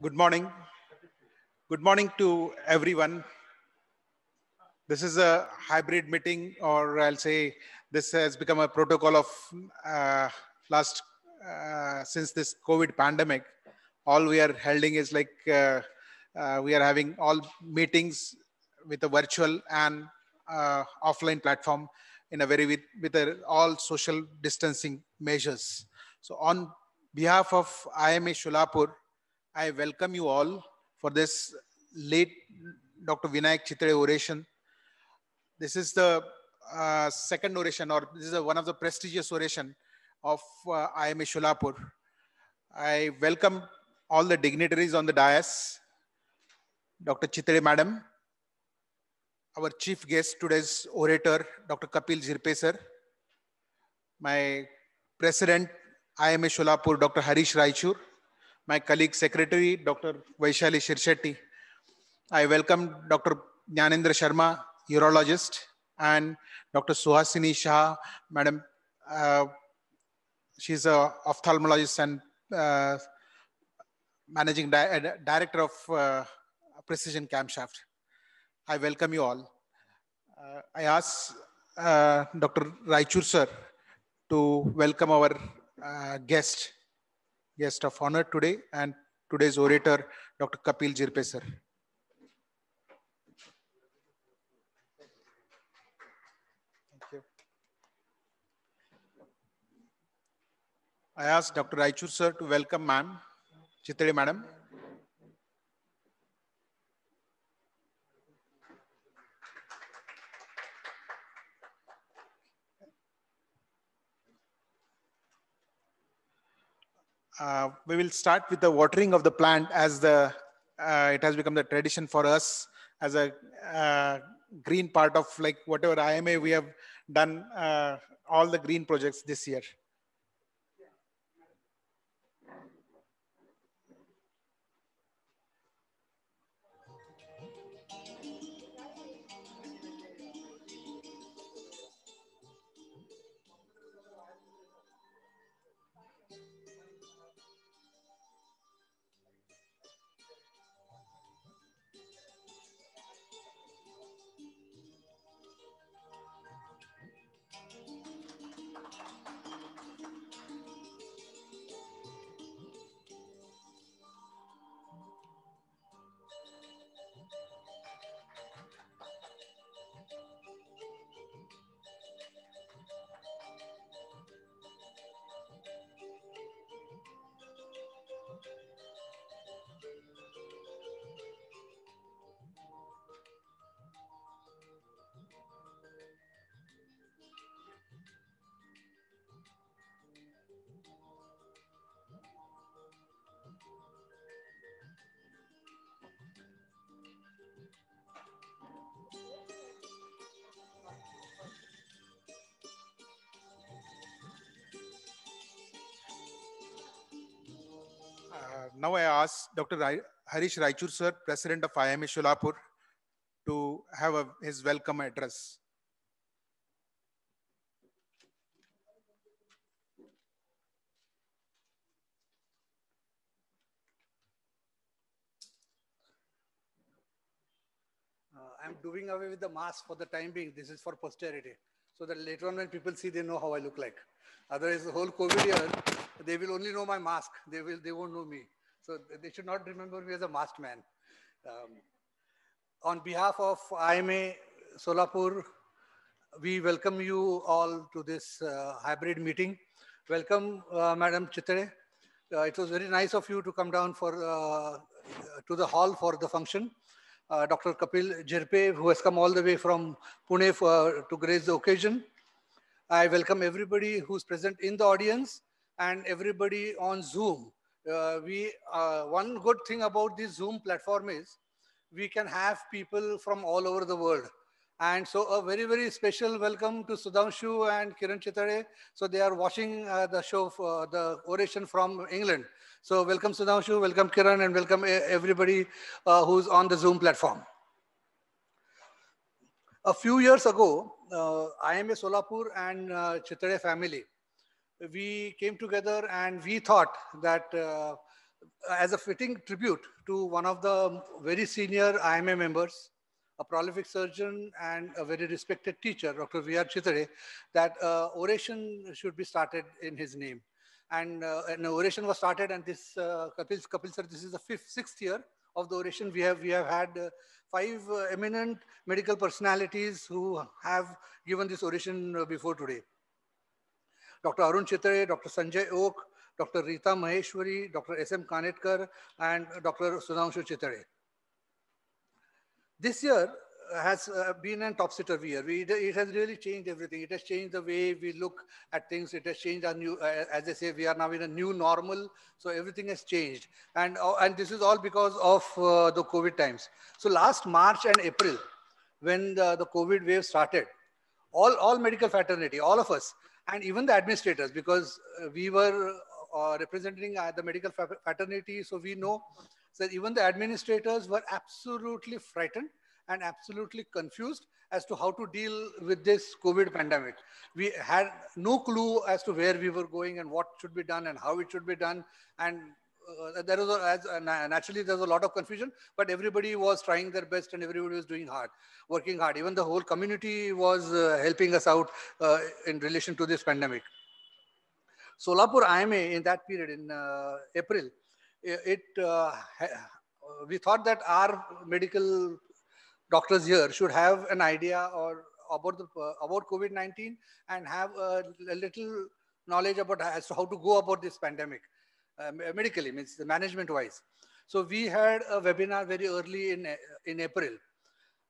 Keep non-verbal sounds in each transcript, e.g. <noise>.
Good morning. Good morning to everyone. This is a hybrid meeting, or I'll say this has become a protocol of uh, last, uh, since this COVID pandemic. All we are holding is like uh, uh we are having all meetings with a virtual and uh, offline platform in a very, with, with a, all social distancing measures. So on behalf of IMA Shulapur, I welcome you all for this late Dr. Vinayak Chitre oration. This is the uh, second oration or this is a, one of the prestigious oration of uh, IMA Shulapur. I welcome all the dignitaries on the dais, Dr. Chitre madam, our chief guest today's orator, Dr. Kapil Sir, my president, IMA Shulapur, Dr. Harish Raichur, my colleague secretary, Dr. Vaishali Shirshetti. I welcome Dr. Jnanendra Sharma, urologist, and Dr. Suhasini Shah, madam, uh, she's a ophthalmologist and uh, managing di uh, director of uh, Precision Camshaft. I welcome you all. Uh, I ask uh, Dr. Raichur sir to welcome our guest, guest of honor today and today's orator, Dr. Kapil Jirpe, sir. I ask Dr. Raichur sir to welcome ma'am, Chitade madam. Uh, we will start with the watering of the plant as the uh, it has become the tradition for us as a uh, green part of like whatever IMA we have done uh, all the green projects this year. now I ask Dr. Rai, Harish Raichur, sir, President of IIM Sholapur, to have a, his welcome address. Uh, I'm doing away with the mask for the time being. This is for posterity. So that later on when people see, they know how I look like. Otherwise, the whole COVID year, they will only know my mask. They will, they won't know me. So they should not remember me as a masked man. Um, on behalf of IMA Solapur, we welcome you all to this uh, hybrid meeting. Welcome, uh, Madam Chitare. Uh, it was very nice of you to come down for uh, to the hall for the function. Uh, Dr. Kapil Jirpe, who has come all the way from Pune for, to grace the occasion. I welcome everybody who's present in the audience and everybody on Zoom uh, we uh, one good thing about this zoom platform is we can have people from all over the world and so a very very special welcome to sudanshu and kiran chitare so they are watching uh, the show for uh, the oration from england so welcome sudanshu welcome kiran and welcome everybody uh, who's on the zoom platform a few years ago uh, i am a solapur and chitare family we came together and we thought that uh, as a fitting tribute to one of the very senior IMA members, a prolific surgeon and a very respected teacher, Dr. V.R. Chitare, that uh, oration should be started in his name. And uh, an oration was started and this, uh, Kapil, Kapil sir, this is the fifth, sixth year of the oration. We have, we have had uh, five uh, eminent medical personalities who have given this oration uh, before today. Dr. Arun Chitre, Dr. Sanjay Oak, Dr. Rita Maheshwari, Dr. S.M. Kanetkar, and Dr. Sudhanshu Chitre. This year has uh, been a topsy-turvy year. it has really changed everything. It has changed the way we look at things. It has changed our new, uh, as they say, we are now in a new normal. So everything has changed. And, uh, and this is all because of the COVID times. So last March and April, when the, the COVID wave started, all, all medical fraternity, all of us and even the administrators because uh, we were uh, representing the medical fraternity so we know that even the administrators were absolutely frightened and absolutely confused as to how to deal with this COVID pandemic. We had no clue as to where we were going and what should be done and how it should be done. And uh, there was a, as, uh, naturally there was a lot of confusion, but everybody was trying their best and everybody was doing hard, working hard. Even the whole community was uh, helping us out uh, in relation to this pandemic. Solapur IMA in that period in uh, April, it uh, we thought that our medical doctors here should have an idea or about the about COVID-19 and have a, a little knowledge about as to how to go about this pandemic. Uh, medically, means the management wise. So we had a webinar very early in, uh, in April.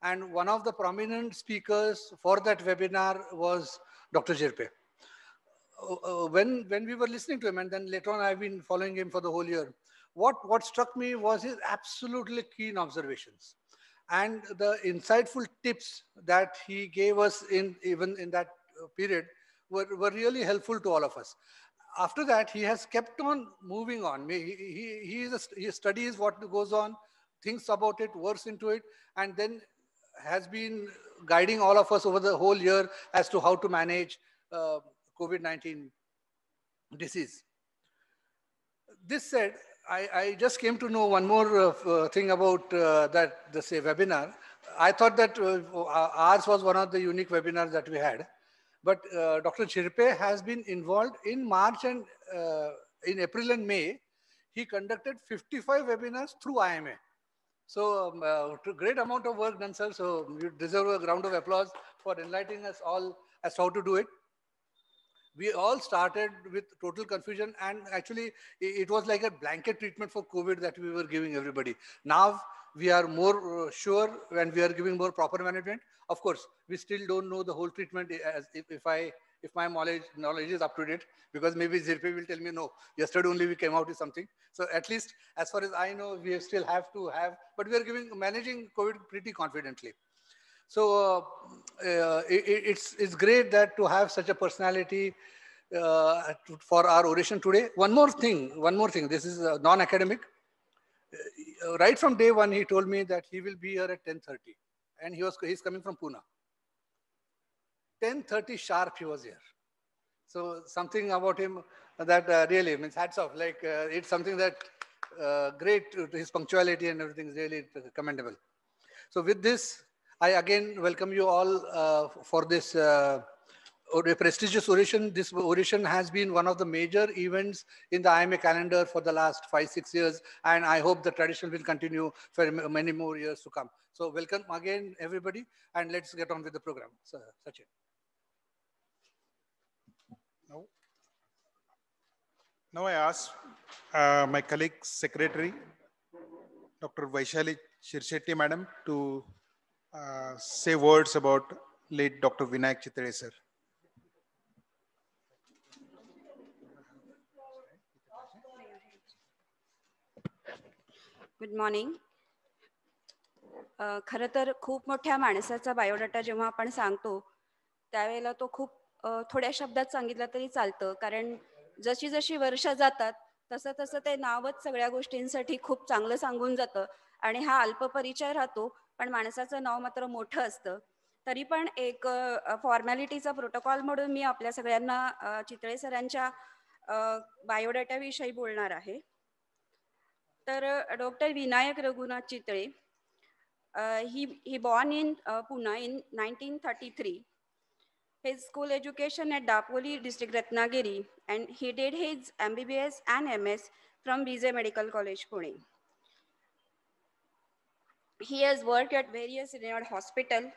And one of the prominent speakers for that webinar was Dr. Jirpe. Uh, uh, when, when we were listening to him, and then later on I've been following him for the whole year, what, what struck me was his absolutely keen observations and the insightful tips that he gave us in even in that period were, were really helpful to all of us after that, he has kept on moving on. He, he, he, a, he studies what goes on, thinks about it, works into it, and then has been guiding all of us over the whole year as to how to manage uh, COVID-19 disease. This said, I, I, just came to know one more uh, uh thing about uh, that say webinar. I thought that uh, ours was one of the unique webinars that we had. But uh, Dr. Chirpe has been involved in March and uh, in April and May. He conducted 55 webinars through IMA. So um, uh, great amount of work done, sir. So you deserve a round of applause for enlightening us all as how to do it. We all started with total confusion and actually it was like a blanket treatment for COVID that we were giving everybody. Now we are more uh, sure when we are giving more proper management. Of course, we still don't know the whole treatment as if, if I if my knowledge knowledge is up to date because maybe Zirpe will tell me no. Yesterday only we came out with something. So at least as far as I know, we still have to have, but we are giving managing COVID pretty confidently. So uh, uh, it, it's it's great that to have such a personality uh, for our oration today. One more thing, one more thing. This is uh, non-academic uh, right from day one, he told me that he will be here at 10.30. And he was, he's coming from Pune. 10.30 sharp, he was here. So something about him that uh, really means hats off. Like uh, it's something that uh, great, uh, his punctuality and everything is really commendable. So with this, I again welcome you all uh, for this a prestigious oration. This oration has been one of the major events in the IMA calendar for the last five, six years. And I hope the tradition will continue for many more years to come. So welcome again, everybody. And let's get on with the program. So, Sachin. No. Now I ask uh, my colleague secretary, Dr. Vaishali Shirshetty, madam, to uh, say words about late Dr. Vinayak Sir. Good morning खरं तर खूप मोठ्या माणसाचा biodata जेव्हा आपण सांगतो त्यावेळेला तो खूप थोड्या शब्दात सांगितला तरी चालतं कारण जशी जशी वर्ष जातात तसं तसं ते नावच सगळ्या गोष्टींसाठी खूप चांगलं सांगून जातं आणि हा अल्प परिचय राहतो पण माणसाचं नाव मात्र मोठं असतं तरी पण एक फॉर्मॅलिटीचा प्रोटोकॉल म्हणून मी आपल्या सगळ्यांना चितळे सरांच्या बायोडाटाविषयी बोलणार आहे Dr. Vinayak Vinayak Raghunath He he he born in Poona in his school education at Dapoli district Ratnagiri and he did his MBBS and MS from Vijay Medical College Pune. He has worked at various renowned hospital.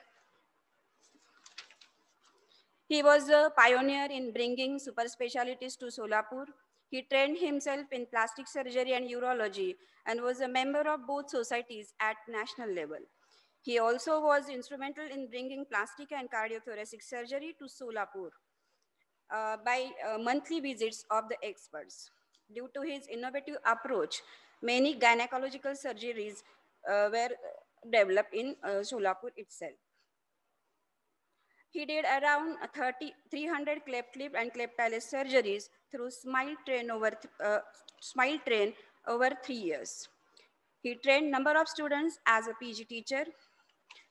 He was a pioneer in bringing super specialities to Solapur he trained himself in plastic surgery and urology and was a member of both societies at national level. He also was instrumental in bringing plastic and cardiothoracic surgery to Solapur uh, by uh, monthly visits of the experts. Due to his innovative approach, many gynecological surgeries uh, were developed in uh, Solapur itself. He did around 30, 300 cleft lip and cleft palate surgeries through Smile Train over uh, Smile Train over three years. He trained number of students as a PG teacher.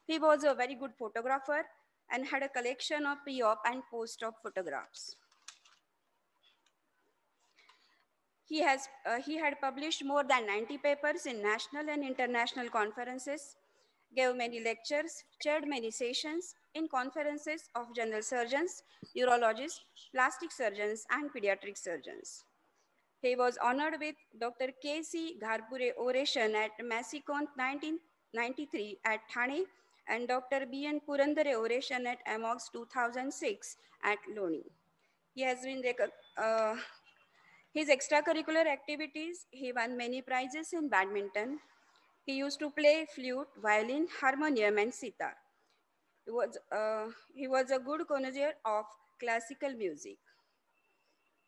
He was a very good photographer and had a collection of pre-op and post-op photographs. He, has, uh, he had published more than 90 papers in national and international conferences, gave many lectures, chaired many sessions, in conferences of general surgeons, urologists, plastic surgeons, and pediatric surgeons. He was honored with Dr. K.C. Gharpure oration at Massicon 1993 at Thane and Dr. B.N. Purandare oration at AMOX 2006 at Loni. He has been, uh, his extracurricular activities, he won many prizes in badminton. He used to play flute, violin, harmonium, and sitar. He was, uh, he was a good connoisseur of classical music.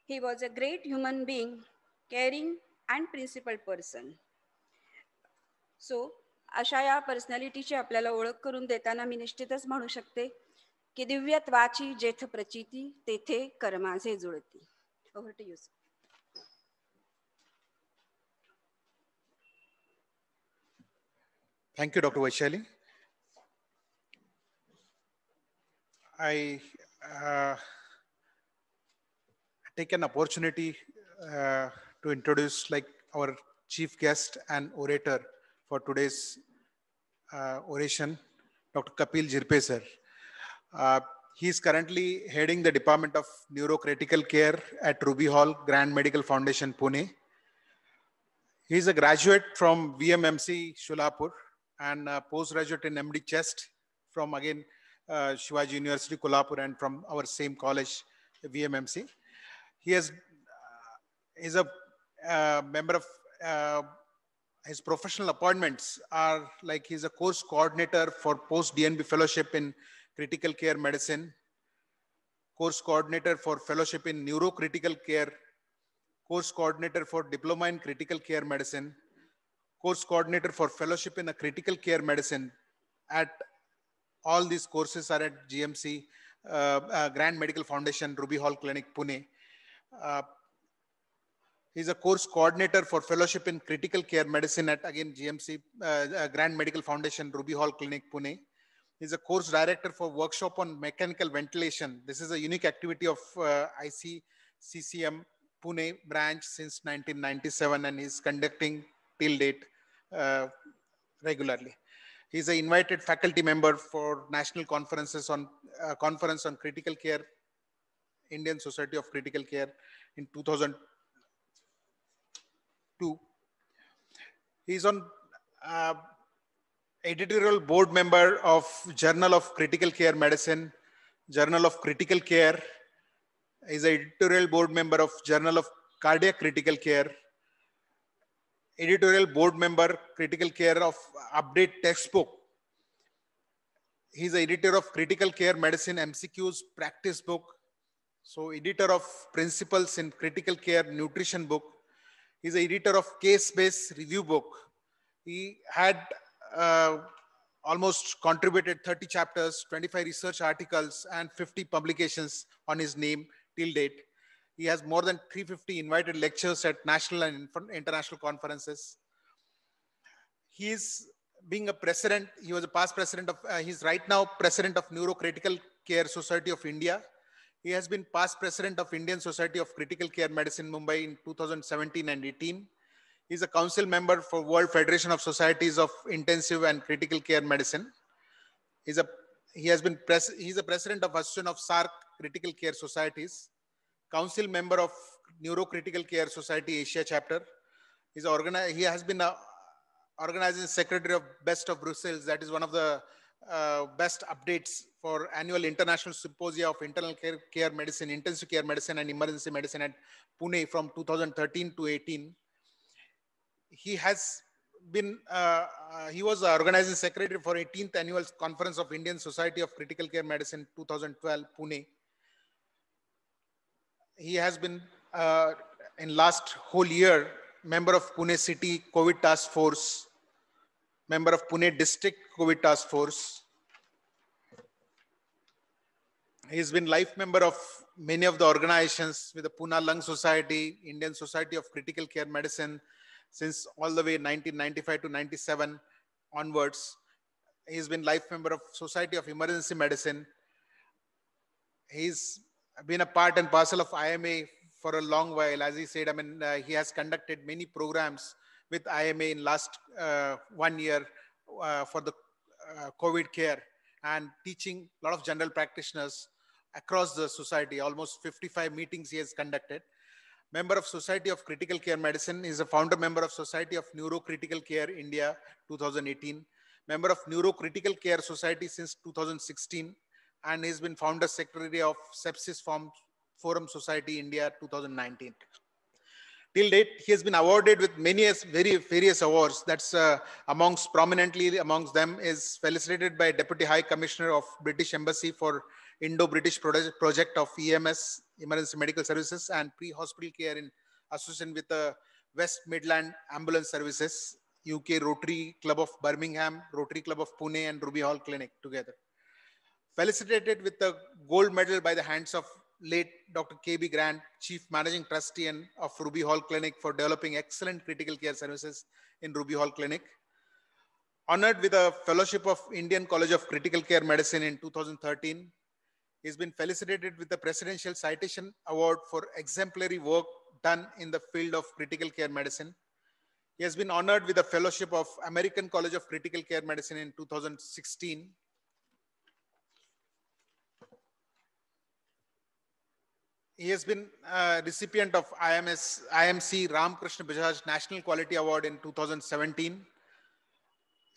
He was a great human being, caring and principled person. So, अशा या पर्सनॅलिटीची आपल्याला ओळख करून देताना मी निश्चितच म्हणू शकते की दिव्यत्वाची जेथ प्रचिती तेथे कर्माझे जुळती over to thank thank you doctor Vaishali I uh, take an opportunity uh, to introduce like our chief guest and orator for today's uh, oration, Dr. Kapil Jirpe sir. Uh, he is currently heading the Department of Neurocritical Care at Ruby Hall Grand Medical Foundation, Pune. He is a graduate from VMMC Shulapur and postgraduate in MD Chest from again uh, Shivaji University, Kolhapur, and from our same college, VMMC. He uh, is a uh, member of, uh, his professional appointments are like he's a course coordinator for post-DNB fellowship in critical care medicine, course coordinator for fellowship in neurocritical care, course coordinator for diploma in critical care medicine, course coordinator for fellowship in a critical care medicine at all these courses are at GMC, uh, uh, Grand Medical Foundation, Ruby Hall Clinic, Pune. Uh, he's a course coordinator for fellowship in critical care medicine at again GMC uh, Grand Medical Foundation, Ruby Hall Clinic, Pune. He's a course director for workshop on mechanical ventilation. This is a unique activity of uh, ICCCM Pune branch since 1997 and is conducting till date uh, regularly. He's an invited faculty member for national conferences on uh, conference on critical care, Indian Society of Critical Care in 2002. He's on uh, editorial board member of Journal of Critical Care Medicine, Journal of Critical Care. He's editorial board member of Journal of Cardiac Critical Care, editorial board member, critical care of update textbook. He's the editor of critical care medicine MCQ's practice book. So editor of principles in critical care nutrition book. He's the editor of case-based review book. He had uh, almost contributed 30 chapters, 25 research articles, and 50 publications on his name till date. He has more than 350 invited lectures at national and international conferences. He is being a president, he was a past president of, uh, he's right now president of Neurocritical Care Society of India. He has been past president of Indian Society of Critical Care Medicine Mumbai in 2017 and 18. He's a council member for World Federation of Societies of Intensive and Critical Care Medicine. He's a, he has been pres, he's a president of Association of SARC Critical Care Societies council member of Neurocritical Care Society Asia chapter. He's organized, he has been uh, organizing secretary of Best of Brussels. That is one of the uh, best updates for annual international symposia of internal care, care medicine, intensive care medicine and emergency medicine at Pune from 2013 to 18. He has been, uh, uh, he was uh, organizing secretary for 18th annual conference of Indian Society of Critical Care Medicine 2012 Pune he has been uh, in last whole year member of Pune City COVID Task Force, member of Pune District COVID Task Force. He's been life member of many of the organizations with the Pune Lung Society, Indian Society of Critical Care Medicine, since all the way 1995 to 97 onwards. He's been life member of Society of Emergency Medicine. He's been a part and parcel of IMA for a long while. As he said, I mean, uh, he has conducted many programs with IMA in last uh, one year uh, for the uh, COVID care and teaching a lot of general practitioners across the society. Almost 55 meetings he has conducted. Member of Society of Critical Care Medicine is a founder member of Society of Neurocritical Care India 2018. Member of Neurocritical Care Society since 2016 and he's been founder secretary of Sepsis Forum Society India 2019. Till date, he has been awarded with many very various awards. That's uh, amongst prominently amongst them is felicitated by Deputy High Commissioner of British Embassy for Indo-British Project of EMS, Emergency Medical Services and Pre-Hospital Care in association with the West Midland Ambulance Services, UK Rotary Club of Birmingham, Rotary Club of Pune and Ruby Hall Clinic together felicitated with the gold medal by the hands of late Dr. K.B. Grant, Chief Managing Trustee and of Ruby Hall Clinic for developing excellent critical care services in Ruby Hall Clinic. Honored with a fellowship of Indian College of Critical Care Medicine in 2013. He's been felicitated with the Presidential Citation Award for exemplary work done in the field of critical care medicine. He has been honored with a fellowship of American College of Critical Care Medicine in 2016 He has been a recipient of IMS, IMC Ramkrishna Bajaj National Quality Award in 2017.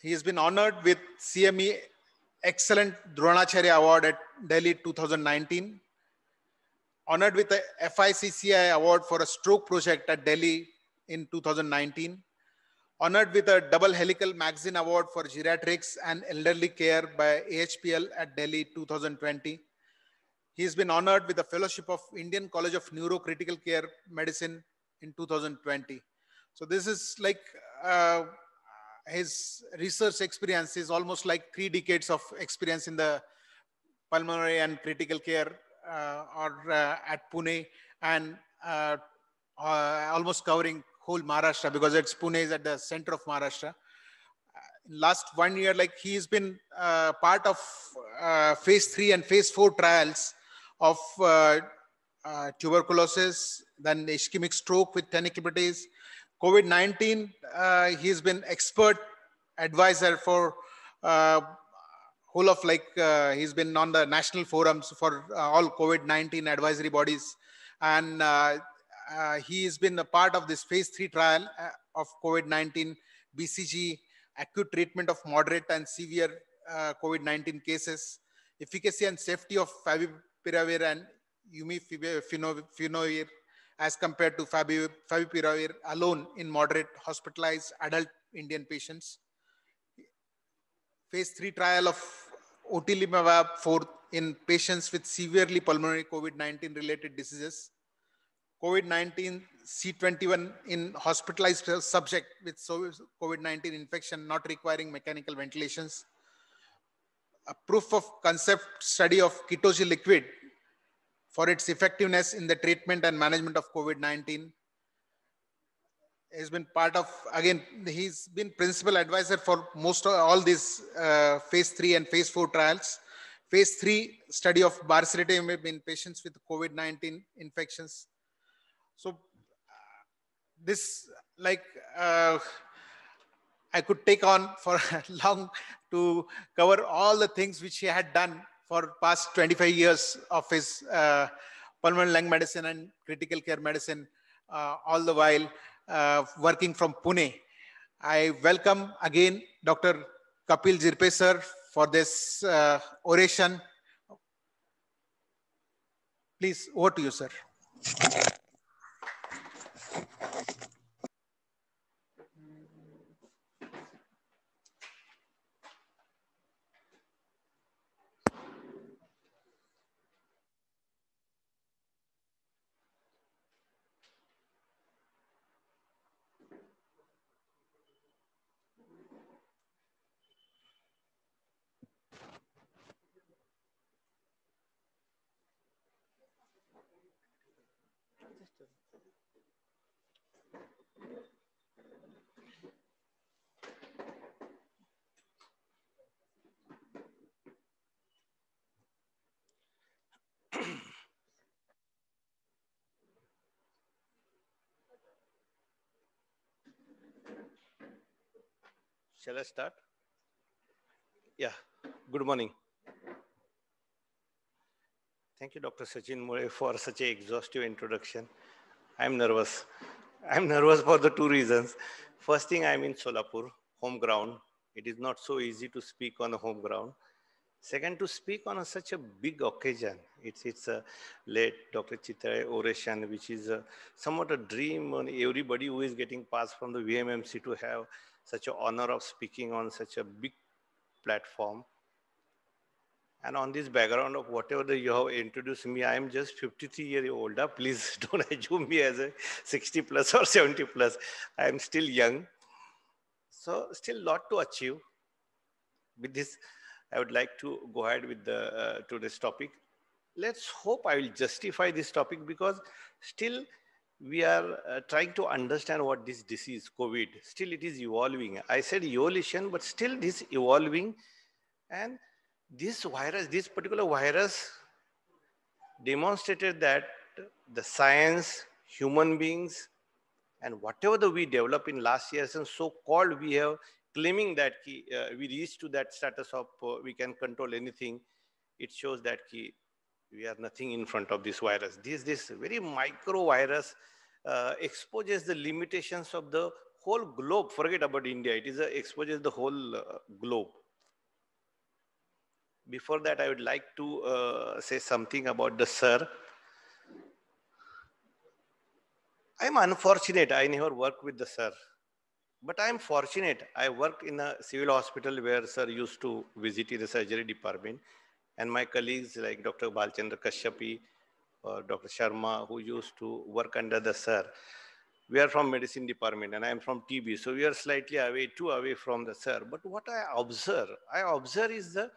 He has been honored with CME Excellent Dronacharya Award at Delhi 2019. Honored with the FICCI Award for a stroke project at Delhi in 2019. Honored with a double helical magazine award for geriatrics and elderly care by AHPL at Delhi 2020 He's been honored with the fellowship of Indian College of Neurocritical Care Medicine in 2020. So this is like uh, his research experience is almost like three decades of experience in the pulmonary and critical care uh, or uh, at Pune and uh, uh, almost covering whole Maharashtra because it's Pune is at the center of Maharashtra. Uh, last one year, like he's been part of phase three and phase four trials of uh, uh, tuberculosis, then ischemic stroke with 10 equipities. COVID-19, he's been expert advisor for uh, whole of like uh, he's been on the national forums for uh, all COVID-19 advisory bodies, and uh, he's been a part of this phase three trial of COVID-19 BCG acute treatment of moderate and severe COVID-19 cases, efficacy and safety of favi favipiravir and umifenavir as compared to favipiravir alone in moderate hospitalized adult Indian patients. Phase 3 trial of otilimab 4 in patients with severely pulmonary COVID-19 related diseases. COVID-19 C21 in hospitalized subject with COVID-19 infection not requiring mechanical ventilations a proof of concept study of ketosyl liquid for its effectiveness in the treatment and management of COVID-19. Has been part of, again, he's been principal advisor for most of all these uh, phase three and phase four trials. Phase three study of baricitinib in patients with COVID-19 infections. So uh, this, like, uh, I could take on for <laughs> long to cover all the things which he had done for past 25 years of his uh, pulmonary lung medicine and critical care medicine, uh, all the while uh, working from Pune. I welcome again Dr. Kapil Jirpe sir for this uh, oration. Please, over to you, sir. Shall I start? Yeah, good morning. Thank you, Dr. Sachin Mure, for such an exhaustive introduction. I'm nervous. I'm nervous for the two reasons. First thing, I'm in Solapur, home ground. It is not so easy to speak on a home ground. Second, to speak on a, such a big occasion. It's, it's a late Dr. Chitra oration, which is a, somewhat a dream on everybody who is getting passed from the VMMC to have such an honor of speaking on such a big platform. And on this background of whatever you have introduced me, I am just 53 year old. <laughs> Please don't <laughs> assume me as a 60 plus or 70 plus. I am still young. So still lot to achieve. With this, I would like to go ahead with the uh, today's topic. Let's hope I will justify this topic because still we are uh, trying to understand what this disease, COVID, still it is evolving. I said evolution, but still this evolving. And this virus, this particular virus demonstrated that the science, human beings, and whatever the we develop in last years and so-called we have claiming that uh, we reach to that status of uh, we can control anything, it shows that key we are nothing in front of this virus. This, this very micro virus uh, exposes the limitations of the whole globe. Forget about India. It is a, uh, exposes the whole uh, globe. Before that, I would like to uh, say something about the sir. I'm unfortunate. I never worked with the sir. But I'm fortunate. I work in a civil hospital where sir used to visit in the surgery department and my colleagues like Dr. Balchandra Kashyapi or Dr. Sharma, who used to work under the sir. We are from medicine department and I am from TB. So we are slightly away, too away from the sir. But what I observe, I observe is the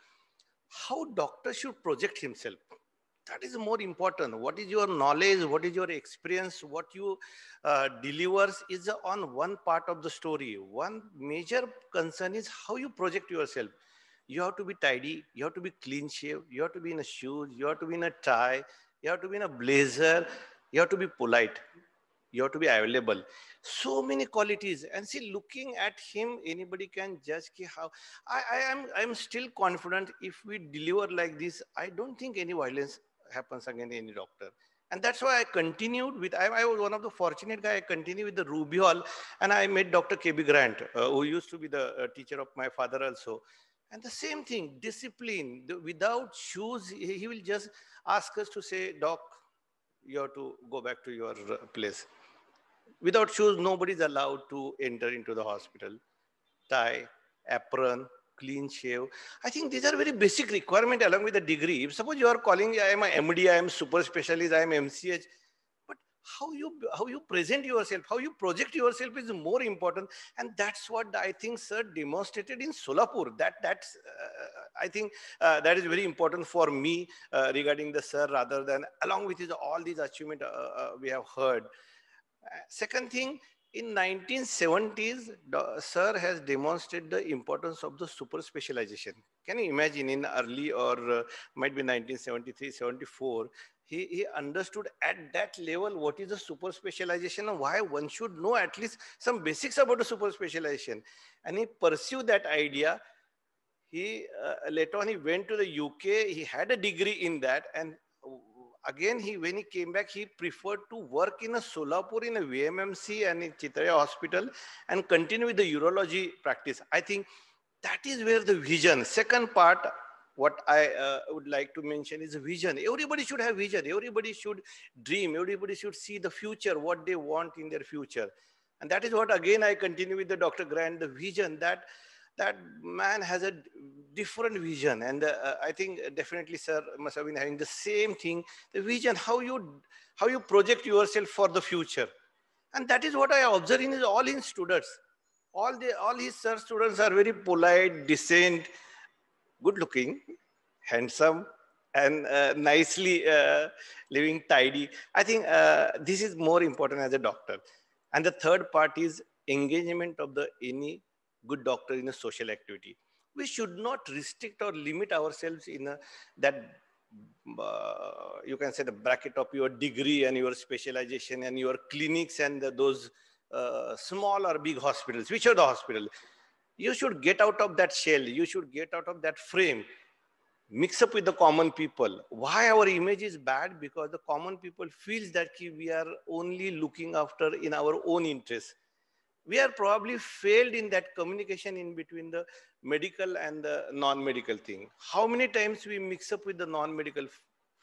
how doctor should project himself. That is more important. What is your knowledge? What is your experience? What you uh, delivers is on one part of the story. One major concern is how you project yourself you have to be tidy, you have to be clean shaved, you have to be in a shoes, you have to be in a tie, you have to be in a blazer, you have to be polite, you have to be available. So many qualities. And see, looking at him, anybody can judge how. I, I am I'm still confident if we deliver like this, I don't think any violence happens against any doctor. And that's why I continued with, I, I, was one of the fortunate guy, I continued with the Ruby Hall and I met Dr. K.B. Grant, uh, who used to be the uh, teacher of my father also. And the same thing, discipline. The, without shoes, he, he will just ask us to say, Doc, you have to go back to your uh, place. Without shoes, nobody is allowed to enter into the hospital. Tie, apron, clean shave. I think these are very basic requirement along with the degree. If suppose you are calling, I am a MD, I am super specialist, I am MCH how you how you present yourself how you project yourself is more important and that's what i think sir demonstrated in solapur that that's uh, i think uh, that is very important for me uh, regarding the sir rather than along with his all these achievement uh, uh, we have heard uh, second thing in 1970s the, sir has demonstrated the importance of the super specialization can you imagine in early or uh, might be 1973 74 he, he understood at that level what is the super specialization and why one should know at least some basics about the super specialization. And he pursued that idea. He uh, later on he went to the UK. He had a degree in that, and again he when he came back he preferred to work in a solapur in a vmmc and in Chitra hospital and continue with the urology practice i think that is where the vision second part what I uh, would like to mention is vision. Everybody should have vision. Everybody should dream. Everybody should see the future, what they want in their future. And that is what, again, I continue with the Dr. Grant, the vision that that man has a different vision. And uh, uh I think definitely, sir, must have been having the same thing, the vision, how you, how you project yourself for the future. And that is what I observe in all in students. All, the, all his sir students are very polite, decent, good looking, handsome, and uh, nicely uh, living tidy. I think uh, this is more important as a doctor. And the third part is engagement of the any good doctor in a social activity. We should not restrict or limit ourselves in a, that uh, you can say the bracket of your degree and your specialization and your clinics and the, those uh, small or big hospitals, which are the hospitals you should get out of that shell you should get out of that frame mix up with the common people why our image is bad because the common people feels that we are only looking after in our own interests we are probably failed in that communication in between the medical and the non-medical thing how many times we mix up with the non-medical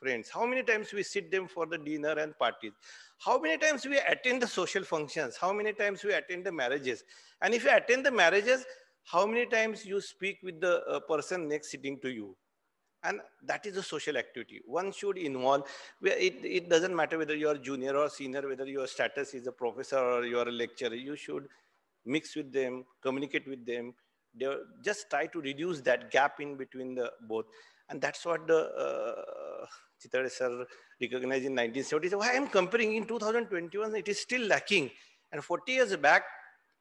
friends how many times we sit them for the dinner and parties how many times we attend the social functions how many times we attend the marriages and if you attend the marriages how many times you speak with the uh, person next sitting to you and that is a social activity one should involve it, it doesn't matter whether you are junior or senior whether your status is a professor or you are a lecturer you should mix with them communicate with them They're, just try to reduce that gap in between the both and that's what the uh, Chitare sir recognized in 1970. So I am comparing in 2021, it is still lacking. And 40 years back,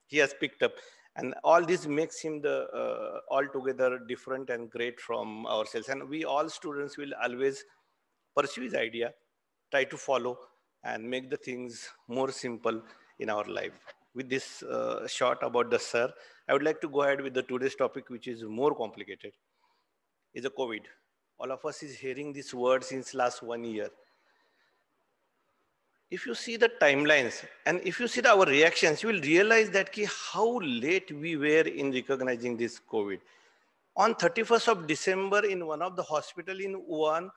he has picked up and all this makes him the uh, altogether different and great from ourselves and we all students will always pursue his idea try to follow and make the things more simple in our life with this uh, short about the sir i would like to go ahead with the today's topic which is more complicated is a covid all of us is hearing this word since last one year if you see the timelines and if you see the, our reactions, you will realize that ki, how late we were in recognizing this COVID. On 31st of December in one of the hospital in Wuhan,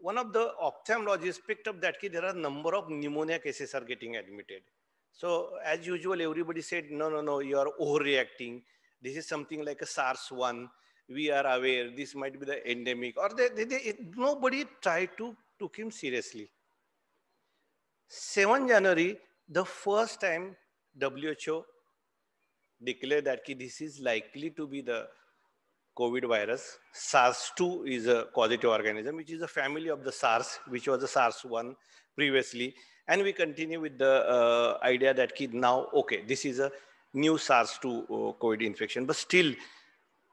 one of the ophthalmologists picked up that ki, there are number of pneumonia cases are getting admitted. So as usual, everybody said, no, no, no, you are overreacting. This is something like a SARS-1. We are aware this might be the endemic or they, they, they, nobody tried to took him seriously. 7 January, the first time WHO declared that this is likely to be the COVID virus. SARS-2 is a causative organism, which is a family of the SARS, which was the SARS-1 previously. And we continue with the uh, idea that now, okay, this is a new SARS-2 uh, COVID infection, but still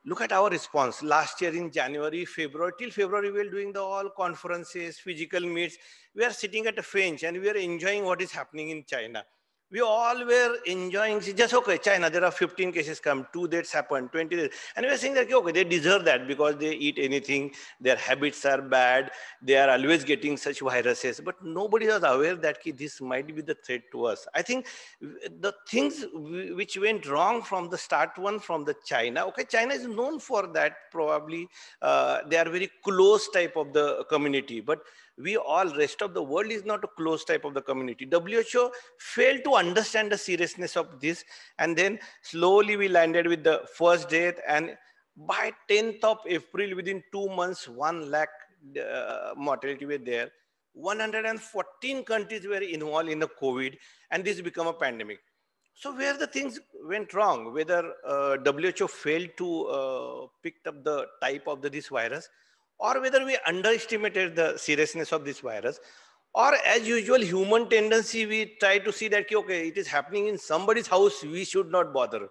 look at our response last year in January, February, till February, we were doing the all conferences, physical meets. We are sitting at a fence and we are enjoying what is happening in China we all were enjoying just okay china there are 15 cases come two deaths happen 20 days and we are saying that okay they deserve that because they eat anything their habits are bad they are always getting such viruses but nobody was aware that this might be the threat to us i think the things which went wrong from the start one from the china okay china is known for that probably uh, they are very close type of the community but we all rest of the world is not a closed type of the community who failed to understand the seriousness of this and then slowly we landed with the first date and by 10th of april within two months 1 lakh uh, mortality were there 114 countries were involved in the covid and this become a pandemic so where the things went wrong whether uh, who failed to uh, pick up the type of the, this virus or whether we underestimated the seriousness of this virus or as usual human tendency we try to see that okay it is happening in somebody's house we should not bother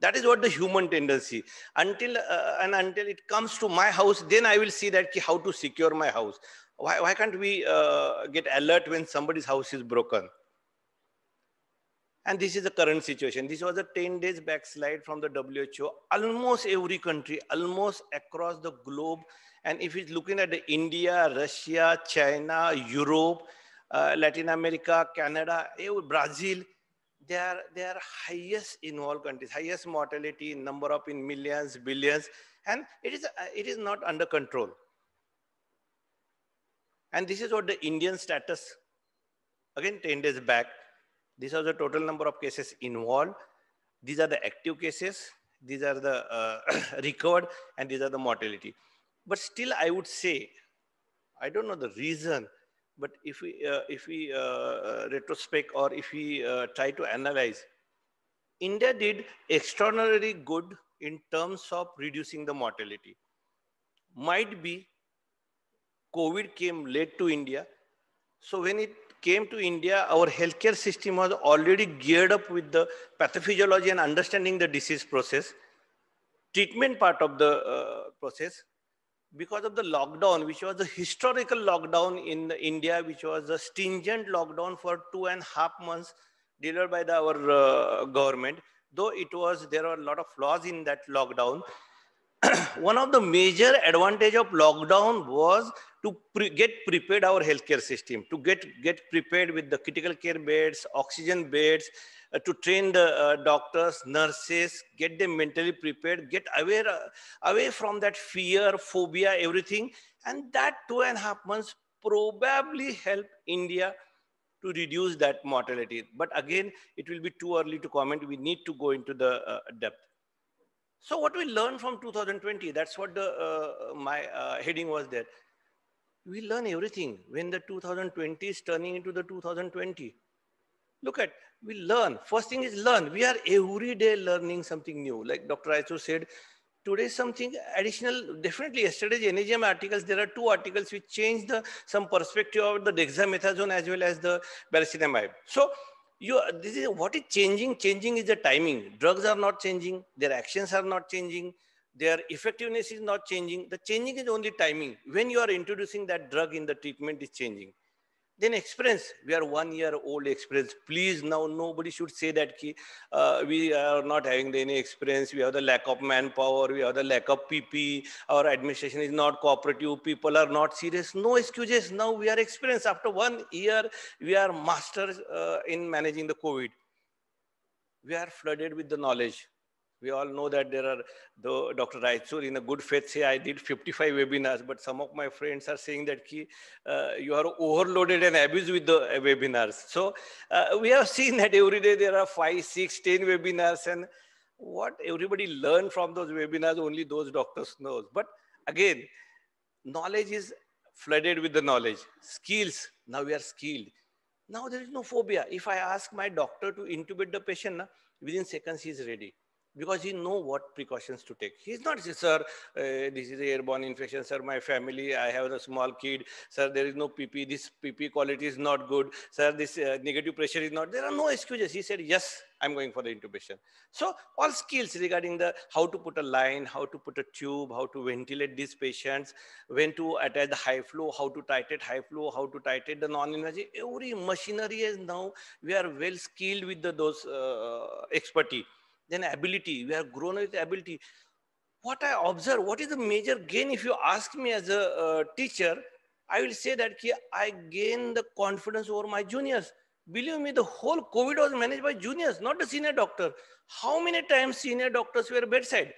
that is what the human tendency until uh, and until it comes to my house then i will see that how to secure my house why, why can't we uh, get alert when somebody's house is broken and this is the current situation this was a 10 days backslide from the who almost every country almost across the globe and if it's looking at India, Russia, China, Europe, uh, Latin America, Canada, eh, oh, Brazil, they are, they are highest in all countries, highest mortality, number of in millions, billions, and it is, uh, it is not under control. And this is what the Indian status, again 10 days back, these are the total number of cases involved. These are the active cases, these are the uh, <coughs> recovered, and these are the mortality. But still, I would say, I don't know the reason, but if we, uh, if we uh, uh, retrospect or if we uh, try to analyze, India did extraordinarily good in terms of reducing the mortality. Might be COVID came late to India. So when it came to India, our healthcare system was already geared up with the pathophysiology and understanding the disease process, treatment part of the uh, process, because of the lockdown, which was a historical lockdown in India, which was a stringent lockdown for two and a half months delivered by the, our uh, government, though it was, there were a lot of flaws in that lockdown. <clears throat> One of the major advantage of lockdown was to pre get prepared our healthcare system, to get, get prepared with the critical care beds, oxygen beds, uh, to train the uh, doctors, nurses, get them mentally prepared, get aware, uh, away from that fear, phobia, everything. And that two and a half months probably help India to reduce that mortality. But again, it will be too early to comment. We need to go into the uh, depth. So what we learned from 2020, that's what the, uh, my uh, heading was there. We learn everything when the 2020 is turning into the 2020 look at we learn first thing is learn we are every day learning something new like dr Aiso said today something additional definitely yesterday's NAGM articles there are two articles which change the some perspective of the dexamethasone as well as the baricitinamide so you this is what is changing changing is the timing drugs are not changing their actions are not changing their effectiveness is not changing the changing is only timing when you are introducing that drug in the treatment is changing then experience we are one year old experience please now nobody should say that ki, uh, we are not having any experience we have the lack of manpower we have the lack of pp our administration is not cooperative people are not serious no excuses now we are experienced after one year we are masters uh, in managing the covid we are flooded with the knowledge we all know that there are, though Dr. Raichur in a good faith say, I did 55 webinars, but some of my friends are saying that ki, uh, you are overloaded and abused with the webinars. So uh, we have seen that every day there are five, six, 10 webinars and what everybody learned from those webinars, only those doctors knows. But again, knowledge is flooded with the knowledge. Skills, now we are skilled. Now there is no phobia. If I ask my doctor to intubate the patient, within seconds he is ready because he know what precautions to take. He's not, sir, uh, this is airborne infection, sir, my family, I have a small kid, sir, there is no PP, this PP quality is not good, sir, this uh, negative pressure is not, there are no excuses. He said, yes, I'm going for the intubation. So all skills regarding the how to put a line, how to put a tube, how to ventilate these patients, when to attach the high flow, how to titrate high flow, how to titrate the non-invasive, every machinery is now, we are well skilled with the, those uh, expertise then ability. We are grown with ability. What I observe, what is the major gain? If you ask me as a uh, teacher, I will say that I gain the confidence over my juniors. Believe me, the whole COVID was managed by juniors, not the senior doctor. How many times senior doctors were bedside?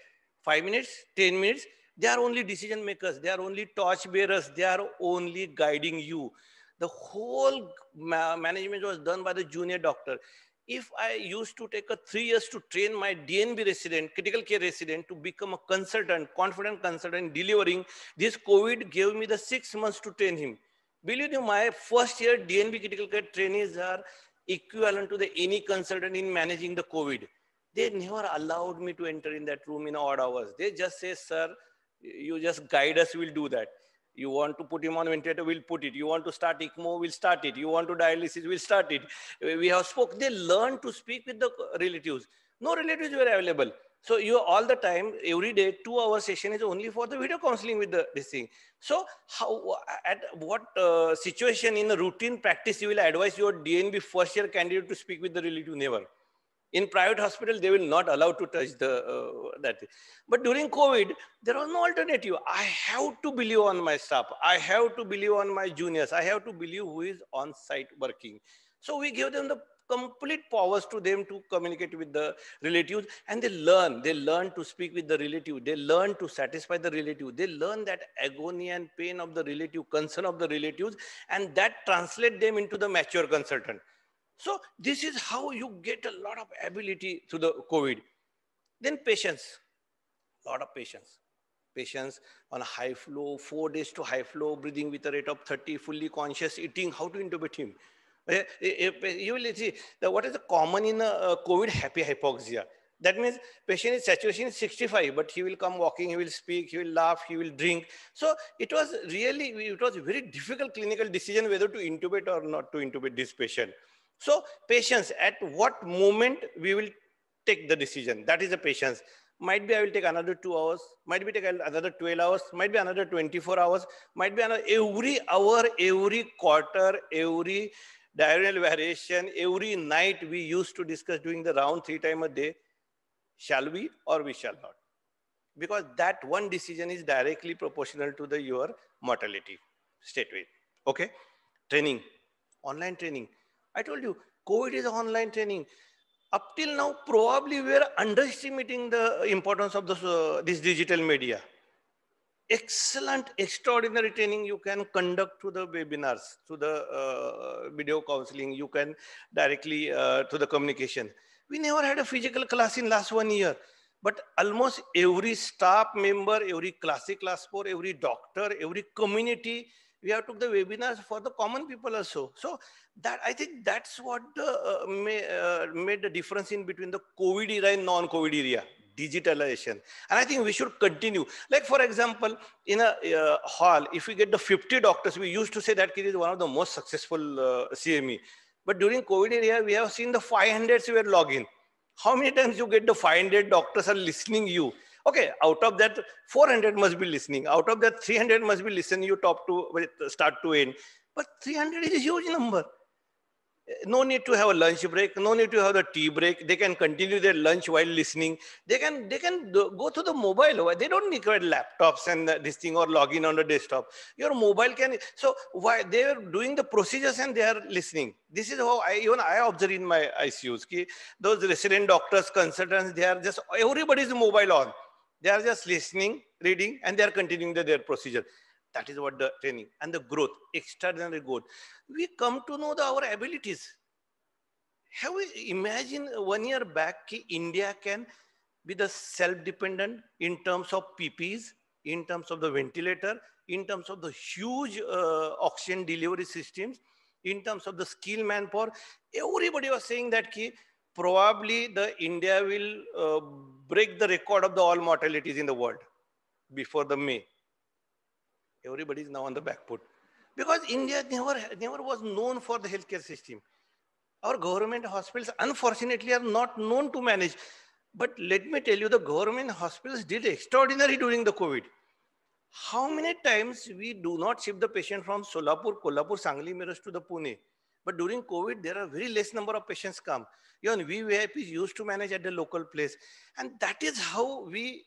Five minutes, 10 minutes. They are only decision makers. They are only torch bearers. They are only guiding you. The whole ma management was done by the junior doctor if I used to take a three years to train my DNB resident, critical care resident to become a consultant, confident consultant delivering, this COVID gave me the six months to train him. Believe you, my first year DNB critical care trainees are equivalent to the any consultant in managing the COVID. They never allowed me to enter in that room in odd hours. They just say, sir, you just guide us, we'll do that. You want to put him on ventilator, we'll put it. You want to start ECMO, we'll start it. You want to dialysis, we'll start it. We have spoke. They learn to speak with the relatives. No relatives were available. So you all the time, every day, two hour session is only for the video counseling with the, this thing. So how, at what uh, situation in a routine practice you will advise your DNB first year candidate to speak with the relative? Never. In private hospital, they will not allow to touch the uh, that. But during COVID, there was no alternative. I have to believe on my staff. I have to believe on my juniors. I have to believe who is on site working. So we give them the complete powers to them to communicate with the relatives and they learn they learn to speak with the relative they learn to satisfy the relative they learn that agony and pain of the relative concern of the relatives and that translate them into the mature consultant so this is how you get a lot of ability through the COVID. Then patience, a lot of patience. Patients on high flow, four days to high flow, breathing with a rate of 30, fully conscious, eating, how to intubate him. Eh, eh, eh, you will see what is the common in a COVID happy hypoxia. That means patient is saturation 65, but he will come walking, he will speak, he will laugh, he will drink. So it was really, it was a very difficult clinical decision whether to intubate or not to intubate this patient. So patience, at what moment we will take the decision, that is the patience. Might be I will take another two hours, might be take another 12 hours, might be another 24 hours, might be another, every hour, every quarter, every diurnal variation, every night we used to discuss during the round three time a day, shall we or we shall not. Because that one decision is directly proportional to the your mortality. state away. Okay. Training, online training. I told you, COVID is online training. Up till now, probably we are underestimating the importance of this, uh, this digital media. Excellent, extraordinary training you can conduct through the webinars, through the uh, video counseling, you can directly uh, to the communication. We never had a physical class in last one year but almost every staff member, every classic class four, every doctor, every community we have took the webinars for the common people also. So that I think that's what the, uh, may, uh, made the difference in between the COVID era and non-COVID era digitalization and i think we should continue like for example in a uh, hall if we get the 50 doctors we used to say that it is one of the most successful uh, cme but during covid era we have seen the 500s were logging. how many times you get the 500 doctors are listening you Okay, out of that 400 must be listening. Out of that 300 must be listening. You top to start to end. But 300 is a huge number. No need to have a lunch break. No need to have a tea break. They can continue their lunch while listening. They can they can go to the mobile. They don't need laptops and this thing or log in on the desktop. Your mobile can. So why they are doing the procedures and they are listening. This is how I even I observe in my ICUs. those resident doctors, consultants, they are just everybody's mobile on. They are just listening, reading, and they are continuing the, their procedure. That is what the training and the growth, extraordinary growth. We come to know the, our abilities. Have we imagined one year back India can be the self-dependent in terms of PPs, in terms of the ventilator, in terms of the huge uh, oxygen delivery systems, in terms of the skill manpower. Everybody was saying that probably the India will uh, break the record of the all mortalities in the world before the May. Everybody is now on the back foot because India never, never was known for the healthcare system. Our government hospitals, unfortunately, are not known to manage. But let me tell you, the government hospitals did extraordinary during the COVID. How many times we do not ship the patient from Solapur, Kolhapur, Sangli, Miras to the Pune? But during COVID, there are very less number of patients come. Even VVIPs used to manage at the local place. And that is how we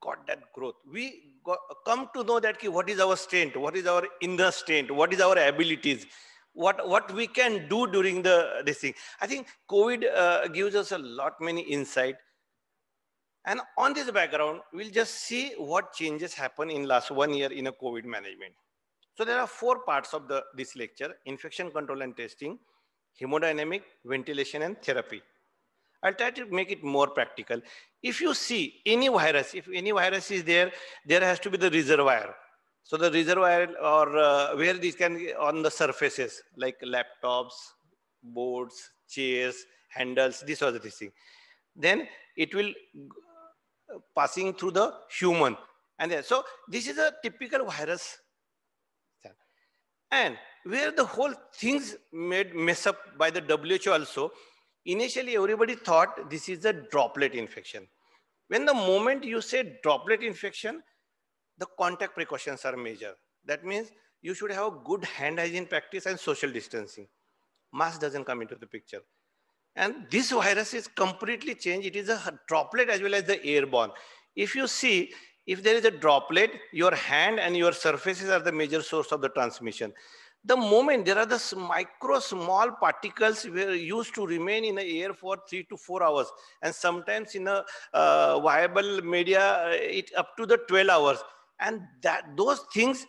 got that growth. We got, come to know that ki, what is our strength, what is our inner strength, what is our abilities, what, what we can do during the this thing. I think COVID uh, gives us a lot many insight. And on this background, we'll just see what changes happen in last one year in a COVID management. So there are four parts of the, this lecture, infection control and testing, hemodynamic, ventilation, and therapy. I'll try to make it more practical. If you see any virus, if any virus is there, there has to be the reservoir. So the reservoir or uh, where these can on the surfaces like laptops, boards, chairs, handles, this or this thing. Then it will passing through the human. And then, so this is a typical virus. And where the whole things made mess up by the WHO also, initially everybody thought this is a droplet infection. When the moment you say droplet infection, the contact precautions are major. That means you should have a good hand hygiene practice and social distancing. Mask doesn't come into the picture. And this virus is completely changed. It is a droplet as well as the airborne. If you see, if there is a droplet, your hand and your surfaces are the major source of the transmission. The moment there are the micro small particles were used to remain in the air for three to four hours. And sometimes in a uh, viable media, uh, it up to the 12 hours. And that those things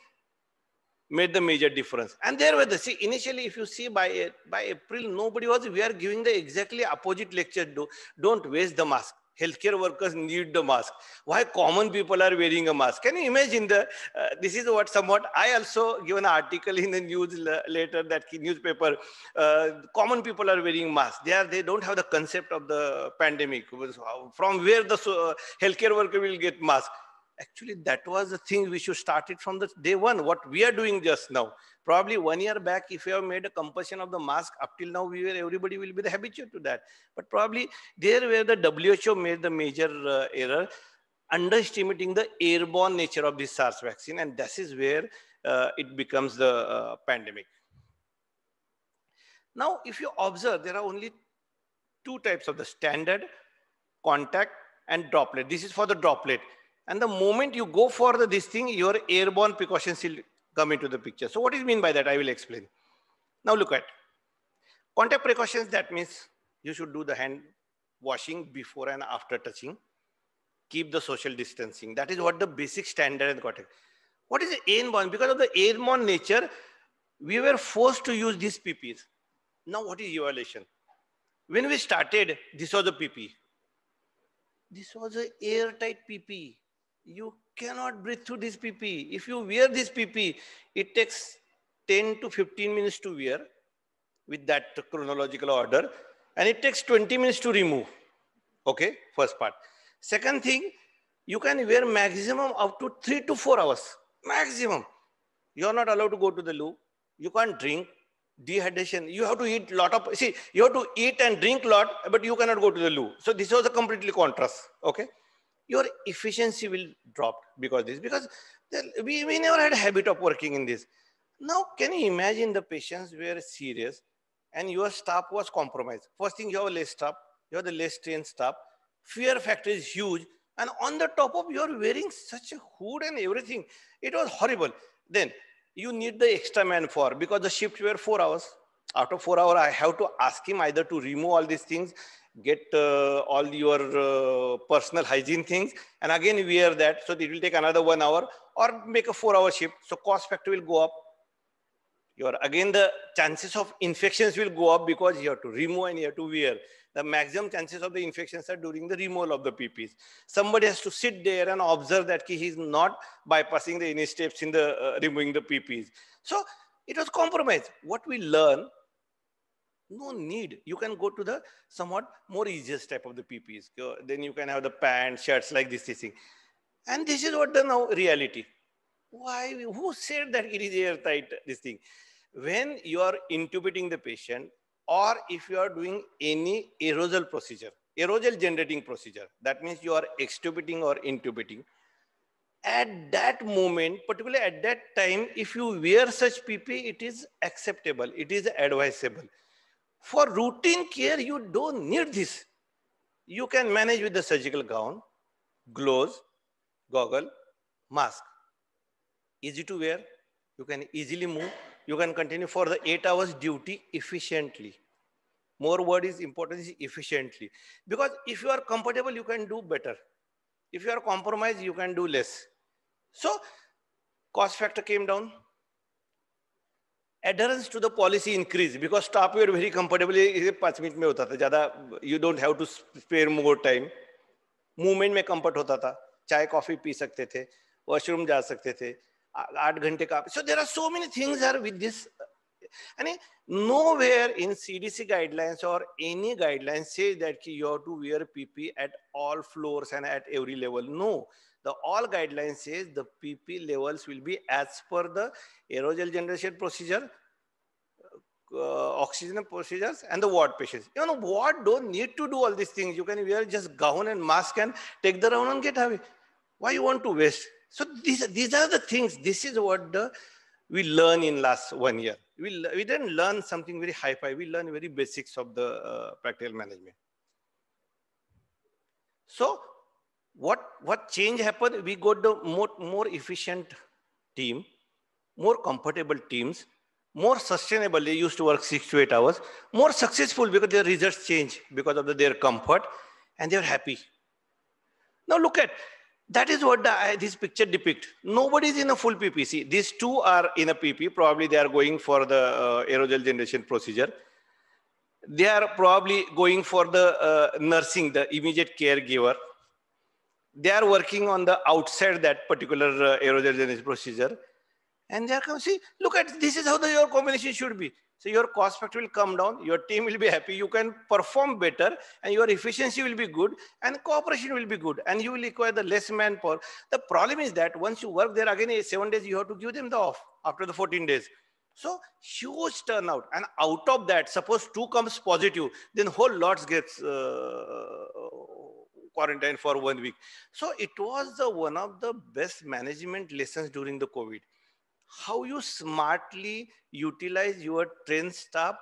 made the major difference. And there were the, see, initially, if you see by, by April, nobody was, we are giving the exactly opposite lecture. Do, don't waste the mask healthcare workers need the mask why common people are wearing a mask can you imagine the uh, this is what somewhat i also give an article in the news later that newspaper uh, common people are wearing masks they are they don't have the concept of the pandemic from where the uh, healthcare worker will get mask Actually, that was the thing we should start it from the day one, what we are doing just now. Probably one year back, if you have made a compulsion of the mask, up till now, we were, everybody will be the habitual to that. But probably there where the WHO made the major uh, error, underestimating the airborne nature of this SARS vaccine. And this is where uh, it becomes the uh, pandemic. Now, if you observe, there are only two types of the standard, contact, and droplet. This is for the droplet. And the moment you go for the, this thing, your airborne precautions will come into the picture. So what do you mean by that? I will explain. Now look at contact precautions. That means you should do the hand washing before and after touching. Keep the social distancing. That is what the basic standard and contact. What is airborne? Because of the airborne nature, we were forced to use these PPs. Now what is evaluation? When we started, this was a PP. This was a airtight PP you cannot breathe through this PP. If you wear this PP, it takes 10 to 15 minutes to wear with that chronological order. And it takes 20 minutes to remove. Okay, first part. Second thing, you can wear maximum up to three to four hours. Maximum. You're not allowed to go to the loo. You can't drink. Dehydration. You have to eat lot of, see, you have to eat and drink lot, but you cannot go to the loo. So this was a completely contrast. Okay your efficiency will drop because this, because we, we never had a habit of working in this. Now, can you imagine the patients were serious and your staff was compromised? First thing, you have less staff, you have the less trained staff, fear factor is huge, and on the top of you are wearing such a hood and everything. It was horrible. Then you need the extra man for because the shift were four hours. After four hours, I have to ask him either to remove all these things get uh, all your uh, personal hygiene things and again wear that so it will take another one hour or make a four hour shift so cost factor will go up your again the chances of infections will go up because you have to remove and you have to wear the maximum chances of the infections are during the removal of the PPs. Somebody has to sit there and observe that he is not bypassing the any steps in the uh, removing the PPs. So it was compromised. What we learn no need you can go to the somewhat more easiest type of the pp's then you can have the pants shirts like this, this thing and this is what the now reality why who said that it is airtight this thing when you are intubating the patient or if you are doing any aerosol procedure aerosol generating procedure that means you are extubating or intubating at that moment, particularly at that time, if you wear such PP, it is acceptable, it is advisable. For routine care, you don't need this. You can manage with the surgical gown, gloves, goggle, mask. Easy to wear. You can easily move. You can continue for the eight hours duty efficiently. More word is important is efficiently. Because if you are comfortable, you can do better. If you are compromised, you can do less. So cost factor came down. adherence to the policy increase because stop were very comfortably पाँच मिनट में होता था ज़्यादा you don't have to spare more time movement में comfort होता था चाय कॉफी पी सकते थे वॉशरूम जा सकते थे आठ घंटे का so there are so many things are with this यानी no wear in CDC guidelines और एनी गाइडलाइंस से दैट कि you have to wear PP at all floors and at every level no no. the all guidelines says the PP levels will be as per the aerosol generation procedure, uh, oxygen procedures and the ward patients. You know, ward don't need to do all these things. You can wear just gown and mask and take the round and get away. Why you want to waste? So these, these are the things, this is what the, we learn in last one year. We, we didn't learn something very high-fi, we learn very basics of the uh, practical management. So what what change happened we got the more more efficient team more comfortable teams more sustainable they used to work 6 to 8 hours more successful because their results change because of the, their comfort and they're happy now look at that is what the, uh, this picture depicts. Nobody is in a full PPC. These two are in a PP. Probably they are going for the uh, aerogel generation procedure. They are probably going for the uh, nursing, the immediate caregiver they are working on the outside that particular uh, procedure. And they are coming, see, look at this is how the, your combination should be. So your cost factor will come down, your team will be happy, you can perform better, and your efficiency will be good, and cooperation will be good, and you will require the less manpower. The problem is that once you work there again, eh, seven days, you have to give them the off after the 14 days. So huge turnout, and out of that, suppose two comes positive, then whole lots gets uh, quarantine for one week. So it was the, one of the best management lessons during the COVID. How you smartly utilize your train staff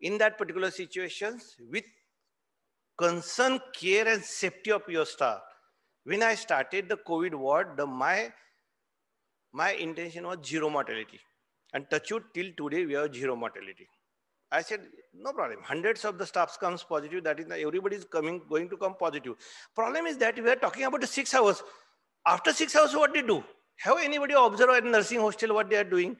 in that particular situations with concern, care, and safety of your staff. When I started the COVID ward, the, my, my intention was zero mortality. And touch wood, till today, we have zero mortality. I said, no problem. Hundreds of the staffs comes positive. That is, everybody is coming, going to come positive. Problem is that we are talking about the six hours. After six hours, what they do? Have anybody observed at nursing hostel what they are doing?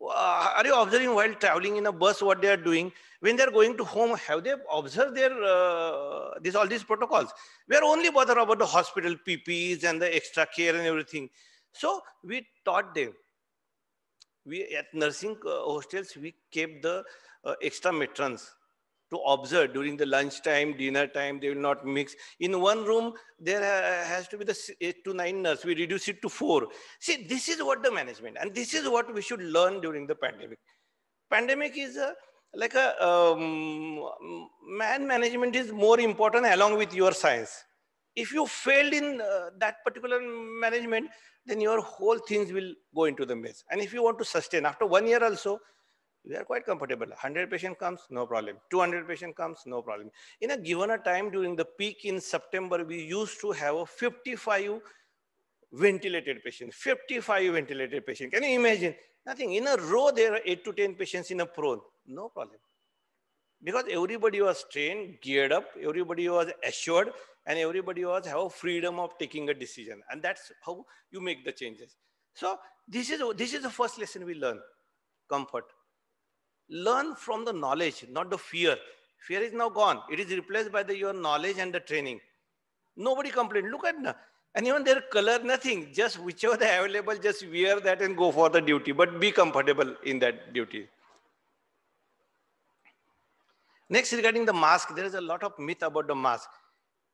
Uh, are you observing while traveling in a bus what they are doing? When they are going to home, have they observed their uh, this all these protocols? We are only bothered about the hospital PPS and the extra care and everything. So we taught them. We at nursing uh, hostels we kept the uh, extra matrons to observe during the lunchtime, dinner time, they will not mix. In one room, there has to be the eight to nine nurse. We reduce it to four. See, this is what the management, and this is what we should learn during the pandemic. Pandemic is a, like a um, man management is more important along with your science. If you failed in uh, that particular management, then your whole things will go into the mess. And if you want to sustain after one year also, we are quite comfortable. 100 patient comes, no problem. 200 patient comes, no problem. In a given a time during the peak in September, we used to have a 55 ventilated patients, 55 ventilated patients. Can you imagine? Nothing. In a row, there are 8 to 10 patients in a prone. No problem. Because everybody was trained, geared up, everybody was assured, and everybody was have freedom of taking a decision. And that's how you make the changes. So this is, this is the first lesson we learn, comfort learn from the knowledge, not the fear. Fear is now gone. It is replaced by the, your knowledge and the training. Nobody complained. Look at and even their color, nothing. Just whichever the available, just wear that and go for the duty. But be comfortable in that duty. Next, regarding the mask, there is a lot of myth about the mask.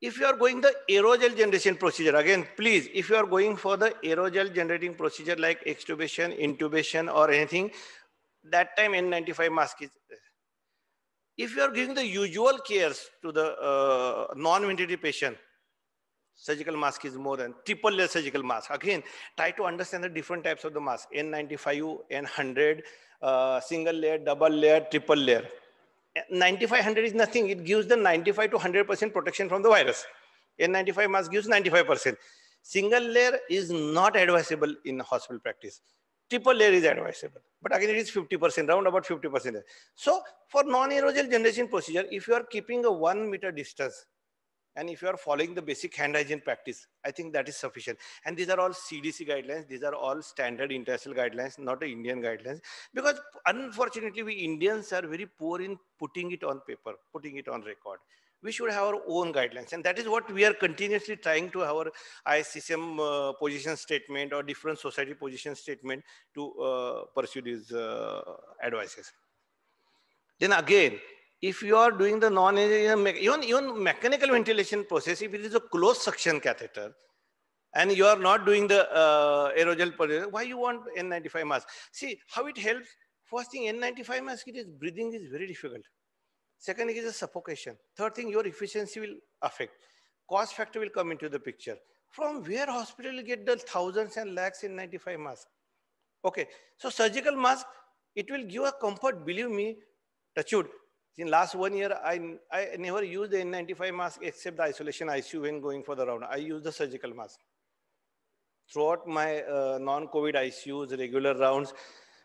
If you are going the aerogel generation procedure, again, please, if you are going for the aerogel generating procedure like extubation, intubation, or anything, that time N95 mask is If you are giving the usual cares to the uh, non-ventilated patient, surgical mask is more than triple layer surgical mask. Again, try to understand the different types of the mask, N95U, n 100 uh, single layer, double layer, triple layer. 9500 is nothing. It gives the 95 to 100% protection from the virus. N95 mask gives 95%. Single layer is not advisable in hospital practice triple layer is advisable. But again, it is 50%, round about 50%. So for non-aerogel generation procedure, if you are keeping a one meter distance, and if you are following the basic hand hygiene practice, I think that is sufficient. And these are all CDC guidelines. These are all standard international guidelines, not Indian guidelines. Because unfortunately, we Indians are very poor in putting it on paper, putting it on record we should have our own guidelines. And that is what we are continuously trying to our ISCCM uh, position statement or different society position statement to uh, pursue these uh, advices. Then again, if you are doing the non even, even mechanical ventilation process, if it is a closed suction catheter, and you are not doing the uh, aerogel, why you want N95 mask? See how it helps. First thing, N95 mask, it is breathing is very difficult Second is the suffocation. Third thing, your efficiency will affect. Cost factor will come into the picture. From where hospital will get the thousands and lakhs in 95 masks? Okay, so surgical mask, it will give a comfort, believe me, touch In last one year, I, I never used the N95 mask except the isolation ICU when going for the round. I use the surgical mask. Throughout my uh, non-COVID ICUs, regular rounds,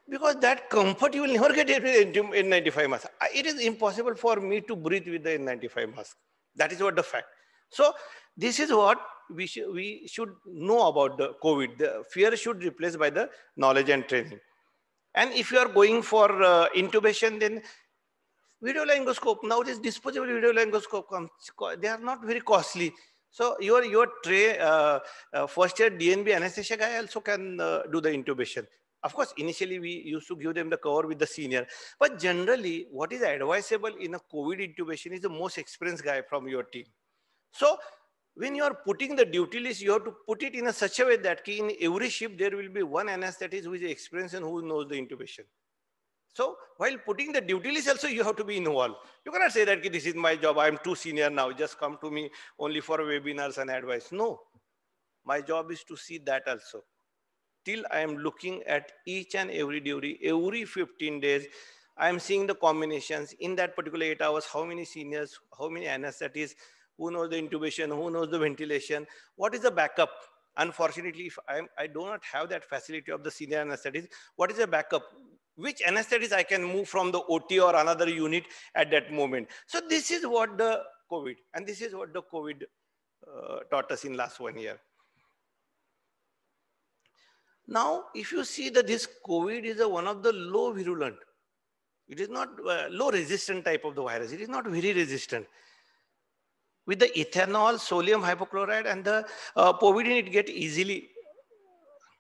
because that comfort you will never get with N95 mask. It is impossible for me to breathe with the N95 mask. That is what the fact. So this is what we, sh we should know about the COVID. The fear should replace by the knowledge and training. And if you are going for uh, intubation, then video laryngoscope, now this disposable video laryngoscope comes, they are not very costly. So your, your tray, uh, uh, first year DNB anesthesia guy also can uh, do the intubation. Of course, initially we used to give them the cover with the senior, but generally what is advisable in a COVID intubation is the most experienced guy from your team. So when you are putting the duty list, you have to put it in a such a way that in every shift there will be one anesthetist who is experienced and who knows the intubation. So while putting the duty list also, you have to be involved. You cannot say that this is my job, I'm too senior now, just come to me only for webinars and advice. No, my job is to see that also till I am looking at each and every duty, every 15 days, I am seeing the combinations in that particular eight hours, how many seniors, how many anesthetists, who knows the intubation, who knows the ventilation, what is the backup? Unfortunately, if I'm, I do not have that facility of the senior anesthetist, what is the backup? Which anesthetist I can move from the OT or another unit at that moment? So this is what the COVID, and this is what the COVID uh, taught us in last one year. Now, if you see that this COVID is a, one of the low virulent, it is not uh, low resistant type of the virus. It is not very resistant. With the ethanol, sodium hypochlorite and the uh, it get easily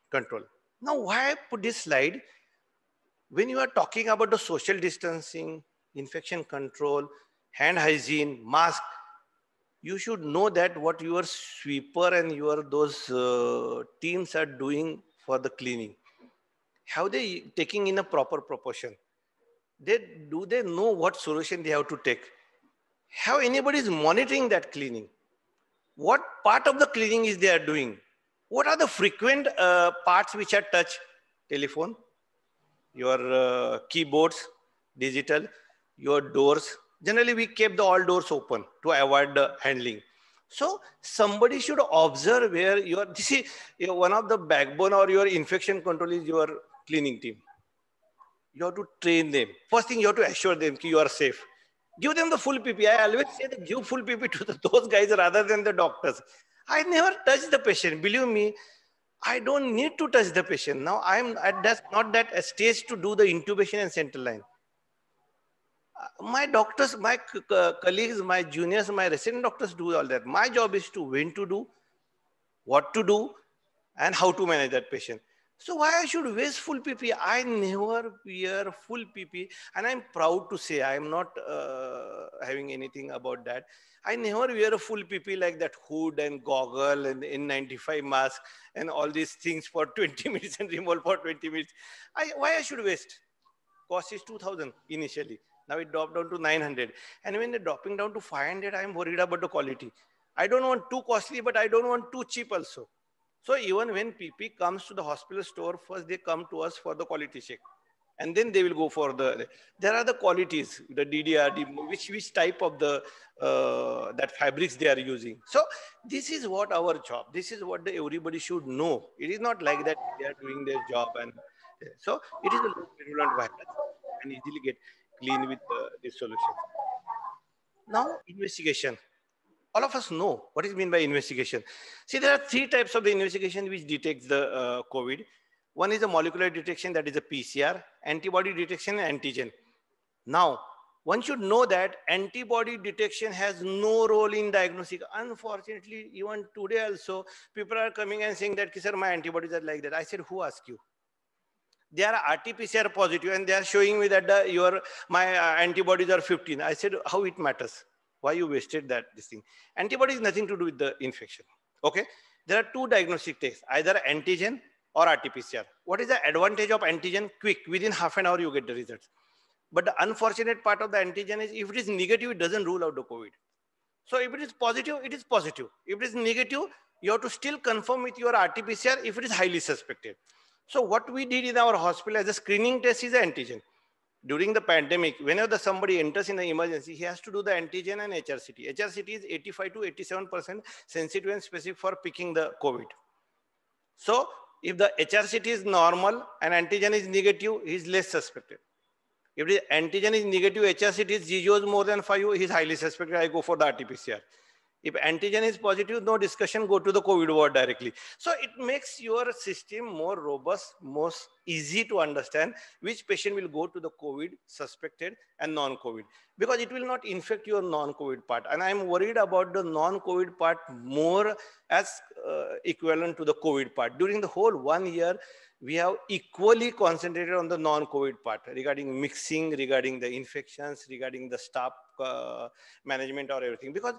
controlled. Now, why I put this slide? When you are talking about the social distancing, infection control, hand hygiene, mask, you should know that what your sweeper and your those uh, teams are doing for the cleaning have they taking in a proper proportion they do they know what solution they have to take How anybody is monitoring that cleaning what part of the cleaning is they are doing what are the frequent uh, parts which are touched telephone your uh, keyboards digital your doors generally we keep the all doors open to avoid the handling so somebody should observe where you are. This is one of the backbone or your infection control is your cleaning team. You have to train them. First thing you have to assure them you are safe. Give them the full PP. I always say that give full PP to the, <laughs> those guys rather than the doctors. I never touch the patient. Believe me, I don't need to touch the patient. Now I'm at that, not that stage to do the intubation and central line my doctors, my colleagues, my juniors, my resident doctors do all that. My job is to when to do, what to do, and how to manage that patient. So why I should waste full PP? I never wear full PP, and I'm proud to say I'm not uh, having anything about that. I never wear a full PP like that hood and goggle and N95 mask and all these things for <laughs> 20 minutes and remove for 20 minutes. I, why I should waste? Cost is 2,000 initially. Now it dropped down to 900. And when they're dropping down to 500, I'm worried about the quality. I don't want too costly, but I don't want too cheap also. So even when PP comes to the hospital store, first they come to us for the quality check. And then they will go for the, there are the qualities, the DDR, which, which type of the, uh, that fabrics they are using. So this is what our job, this is what the, everybody should know. It is not like that they are doing their job. and So it is a virulent virus and easily get clean with uh, this solution. Now, investigation. All of us know what is mean by investigation. See, there are three types of the investigation which detects the uh, COVID. One is a molecular detection, that is a PCR, antibody detection, antigen. Now, one should know that antibody detection has no role in diagnostic. Unfortunately, even today also, people are coming and saying that, sir, my antibodies are like that. I said, who asked you? they are RT-PCR positive and they are showing me that the, your my uh, antibodies are 15. I said, how it matters? Why you wasted that this thing? Antibody is nothing to do with the infection. Okay, there are two diagnostic tests, either antigen or RT-PCR. What is the advantage of antigen? Quick, within half an hour you get the results. But the unfortunate part of the antigen is if it is negative, it doesn't rule out the COVID. So if it is positive, it is positive. If it is negative, you have to still confirm with your RT-PCR if it is highly suspected. So what we did in our hospital as a screening test is antigen. During the pandemic, whenever somebody enters in the emergency, he has to do the antigen and HRCT. HRCT is 85 to 87% sensitive and specific for picking the COVID. So if the HRCT is normal and antigen is negative, he is less suspected. If the antigen is negative, HRCT is zero is more than 5, he is highly suspected. I go for the RT-PCR. If antigen is positive, no discussion, go to the COVID ward directly. So it makes your system more robust, most easy to understand which patient will go to the COVID, suspected and non-COVID because it will not infect your non-COVID part. And I'm worried about the non-COVID part more as uh, equivalent to the COVID part. During the whole one year, we have equally concentrated on the non-COVID part regarding mixing, regarding the infections, regarding the staff uh, management or everything. Because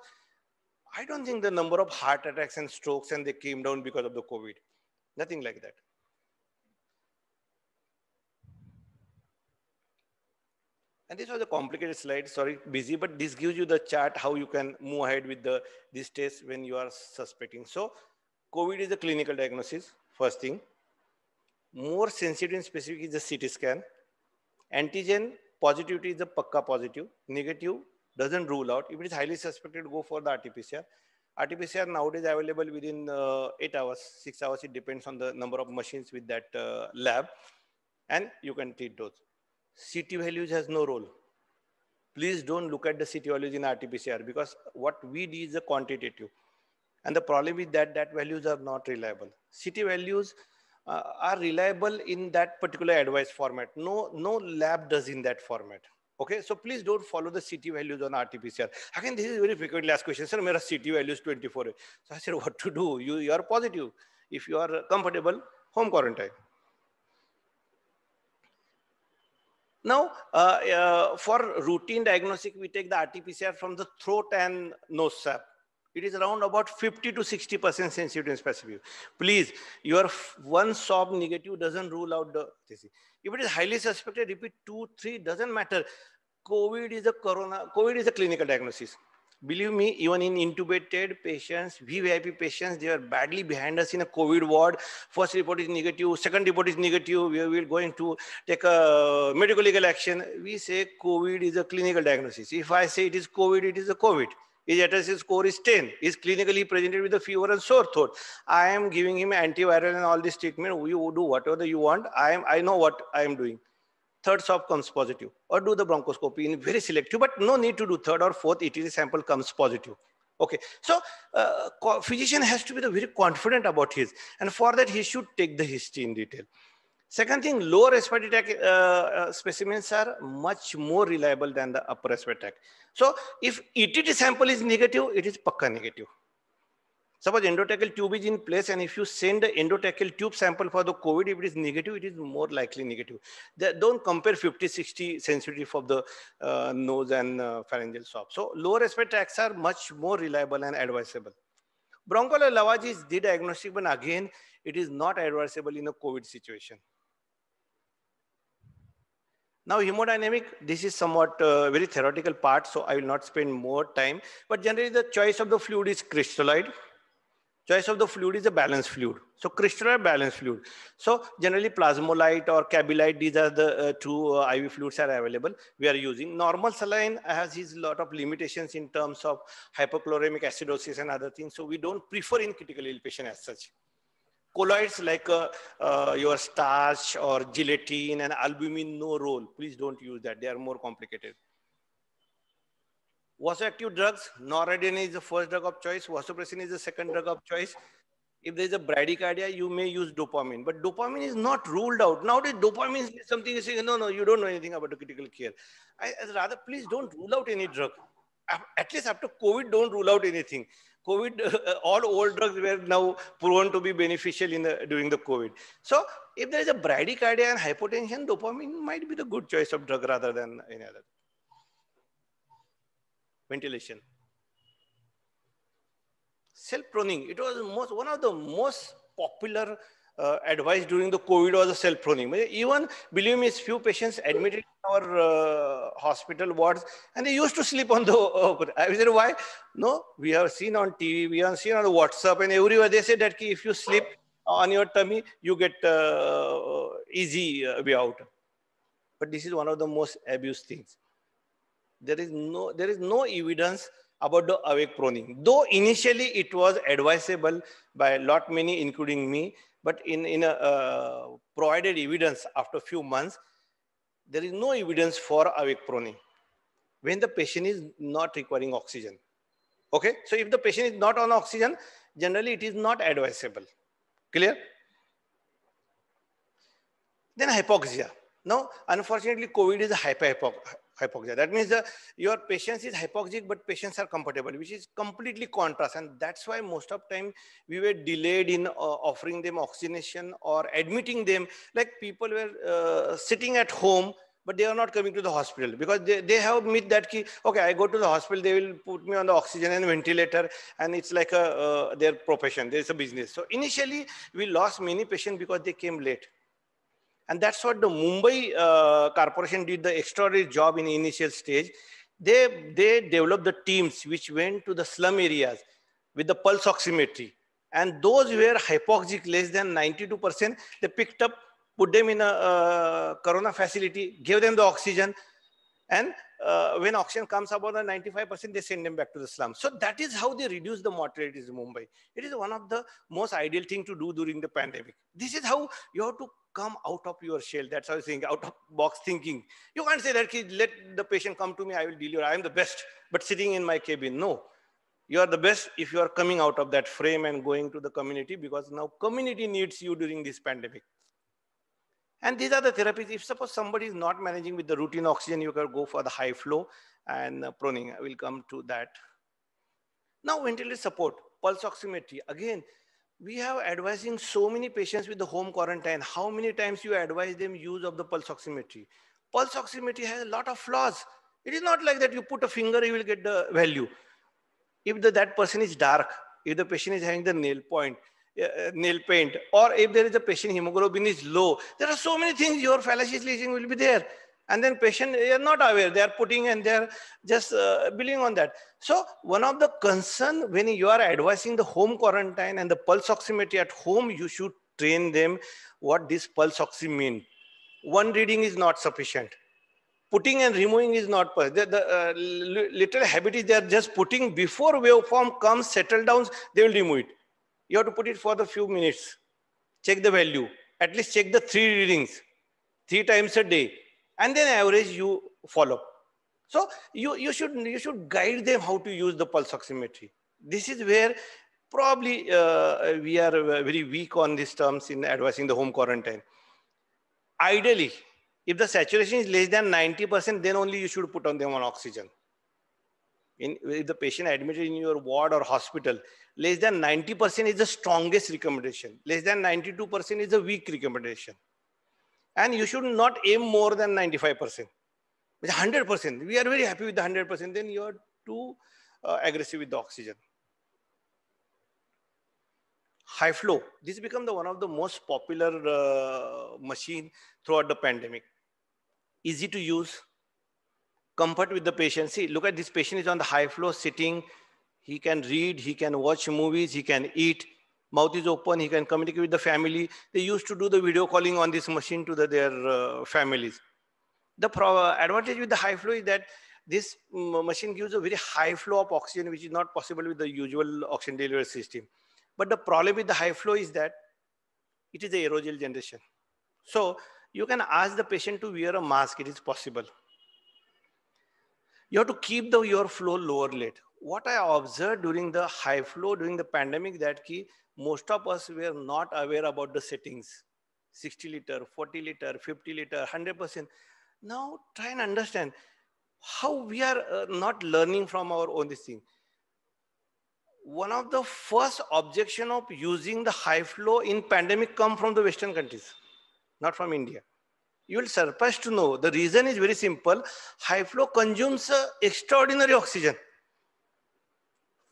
I don't think the number of heart attacks and strokes and they came down because of the COVID. Nothing like that. And this was a complicated slide, sorry, busy, but this gives you the chart how you can move ahead with the this test when you are suspecting. So COVID is a clinical diagnosis, first thing. More sensitive and specific is the CT scan. Antigen positivity is the positive. negative doesn't rule out. If it is highly suspected, go for the RT-PCR. RT-PCR nowadays available within uh, eight hours, six hours. It depends on the number of machines with that uh, lab, and you can treat those. CT values has no role. Please don't look at the CT values in RT-PCR because what we do is a quantitative, and the problem is that that values are not reliable. CT values uh, are reliable in that particular advice format. No, no lab does in that format. Okay, so please don't follow the CT values on RT-PCR. Again, this is very frequently asked question. Sir, my CT value is 24. So I said, what to do? You, you are positive. If you are comfortable, home quarantine. Now, uh, uh, for routine diagnostic, we take the RT-PCR from the throat and nose swab it is around about 50 to 60% sensitive and specific. Please, your one swab negative doesn't rule out the disease. If it is highly suspected, repeat two, three, doesn't matter. COVID is a corona, COVID is a clinical diagnosis. Believe me, even in intubated patients, VVIP patients, they are badly behind us in a COVID ward. First report is negative, second report is negative. We are going to take a medical legal action. We say COVID is a clinical diagnosis. If I say it is COVID, it is a COVID. His at score is 10, is clinically presented with a fever and sore throat. I am giving him antiviral and all this treatment. You do whatever you want. I, am, I know what I am doing. Third swab comes positive. Or do the bronchoscopy in very selective, but no need to do third or fourth ETD sample comes positive. Okay, so uh, physician has to be the very confident about his. And for that, he should take the history in detail. Second thing, lower aspetatec uh, uh, specimens are much more reliable than the upper aspetatec. So if ETT sample is negative, it is pakka negative. Suppose endotracheal tube is in place and if you send the endotracheal tube sample for the COVID, if it is negative, it is more likely negative. They don't compare 50, 60 sensitivity for the uh, nose and uh, pharyngeal swab. So lower aspetatec are much more reliable and advisable. Bronchial lavage is the diagnostic, but again, it is not advisable in a COVID situation. Now hemodynamic, this is somewhat uh, very theoretical part, so I will not spend more time, but generally the choice of the fluid is crystalloid. Choice of the fluid is a balanced fluid. So crystalloid balanced fluid. So generally plasmolite or cabylite. these are the uh, two uh, IV fluids are available. We are using normal saline has his lot of limitations in terms of hypochloremic acidosis and other things. So we don't prefer in critical ill patient as such colloids like uh, uh, your starch or gelatin and albumin, no role. Please don't use that. They are more complicated. Vasoactive drugs, noradrenaline is the first drug of choice. Vasopressin is the second drug of choice. If there is a bradycardia, you may use dopamine. But dopamine is not ruled out. Nowadays, dopamine is something you say, no, no, you don't know anything about the critical care. I, rather, please don't rule out any drug. At least after COVID, don't rule out anything. COVID, uh, all old drugs were now proven to be beneficial in the, during the COVID. So if there is a bradycardia and hypotension, dopamine might be the good choice of drug rather than any other. Ventilation. self pruning. it was most, one of the most popular uh, advised during the COVID was a self-proning. Even, believe me, few patients admitted in our uh, hospital wards and they used to sleep on the open. Uh, I said, why? No, we have seen on TV, we have seen on WhatsApp and everywhere they say that if you sleep on your tummy, you get uh, uh easy uh, way out. But this is one of the most abused things. There is no, there is no evidence about the awake proning. Though initially it was advisable by a lot many, including me, but in, in a, uh, provided evidence after few months, there is no evidence for awake proning when the patient is not requiring oxygen. Okay, so if the patient is not on oxygen, generally it is not advisable. Clear? Then hypoxia. Now, unfortunately, COVID is a hyper hypoxia. That means the, your patients is hypoxic, but patients are comfortable, which is completely contrast. And that's why most of time we were delayed in uh, offering them oxygenation or admitting them. Like people were uh, sitting at home, but they are not coming to the hospital because they, they have met that key. okay i go to the hospital they will put me on the oxygen and ventilator and it's like a uh, their profession there's a business so initially we lost many patients because they came late and that's what the Mumbai uh, corporation did the extraordinary job in the initial stage. They, they developed the teams which went to the slum areas with the pulse oximetry. And those were hypoxic less than 92%, they picked up, put them in a uh, corona facility, gave them the oxygen, and uh, when auction comes about 95%, they send them back to the slums. So that is how they reduce the mortality in Mumbai. It is one of the most ideal thing to do during the pandemic. This is how you have to come out of your shell. That's how I think, out of box thinking. You can't say that, let the patient come to me, I will deliver, I am the best, but sitting in my cabin. No, you are the best if you are coming out of that frame and going to the community because now community needs you during this pandemic. And these are the therapies. If suppose somebody is not managing with the routine oxygen, you can go for the high flow and uh, proning. I will come to that. Now ventilator support, pulse oximetry. Again, we have advising so many patients with the home quarantine. How many times you advise them use of the pulse oximetry? Pulse oximetry has a lot of flaws. It is not like that you put a finger, you will get the value. If the, that person is dark, if the patient is having the nail point, uh, nail paint or if there is a patient hemoglobin is low there are so many things your fallacious lesion will be there and then patient they are not aware they are putting and they are just uh, on that so one of the concern when you are advising the home quarantine and the pulse oximetry at home you should train them what this pulse oxy mean one reading is not sufficient putting and removing is not uh, the, the uh, little habit is they are just putting before waveform comes settle down they will remove it you have to put it for the few minutes. Check the value. At least check the three readings, three times a day. And then average you follow. So you, you, should, you should guide them how to use the pulse oximetry. This is where probably uh, we are uh, very weak on these terms in advising the home quarantine. Ideally, if the saturation is less than 90%, then only you should put on them on oxygen in if the patient admitted in your ward or hospital, less than 90% is the strongest recommendation. Less than 92% is a weak recommendation. And you should not aim more than 95%. It's 100%. We are very happy with the 100%. Then you are too uh, aggressive with the oxygen. High flow. This become the one of the most popular uh, machine throughout the pandemic. Easy to use, comfort with the patient. See, look at this patient is on the high floor sitting. He can read, he can watch movies, he can eat. Mouth is open, he can communicate with the family. They used to do the video calling on this machine to the, their uh, families. The advantage with the high flow is that this mm, machine gives a very high flow of oxygen, which is not possible with the usual oxygen delivery system. But the problem with the high flow is that it is aerosol generation. So you can ask the patient to wear a mask, it is possible you have to keep the, your flow lower late. What I observed during the high flow, during the pandemic, that key, most of us were not aware about the settings. 60 liter, 40 liter, 50 liter, 100%. Now try and understand how we are uh, not learning from our own this thing. One of the first objection of using the high flow in pandemic come from the Western countries, not from India. You will surprise to know. The reason is very simple. High flow consumes extraordinary oxygen.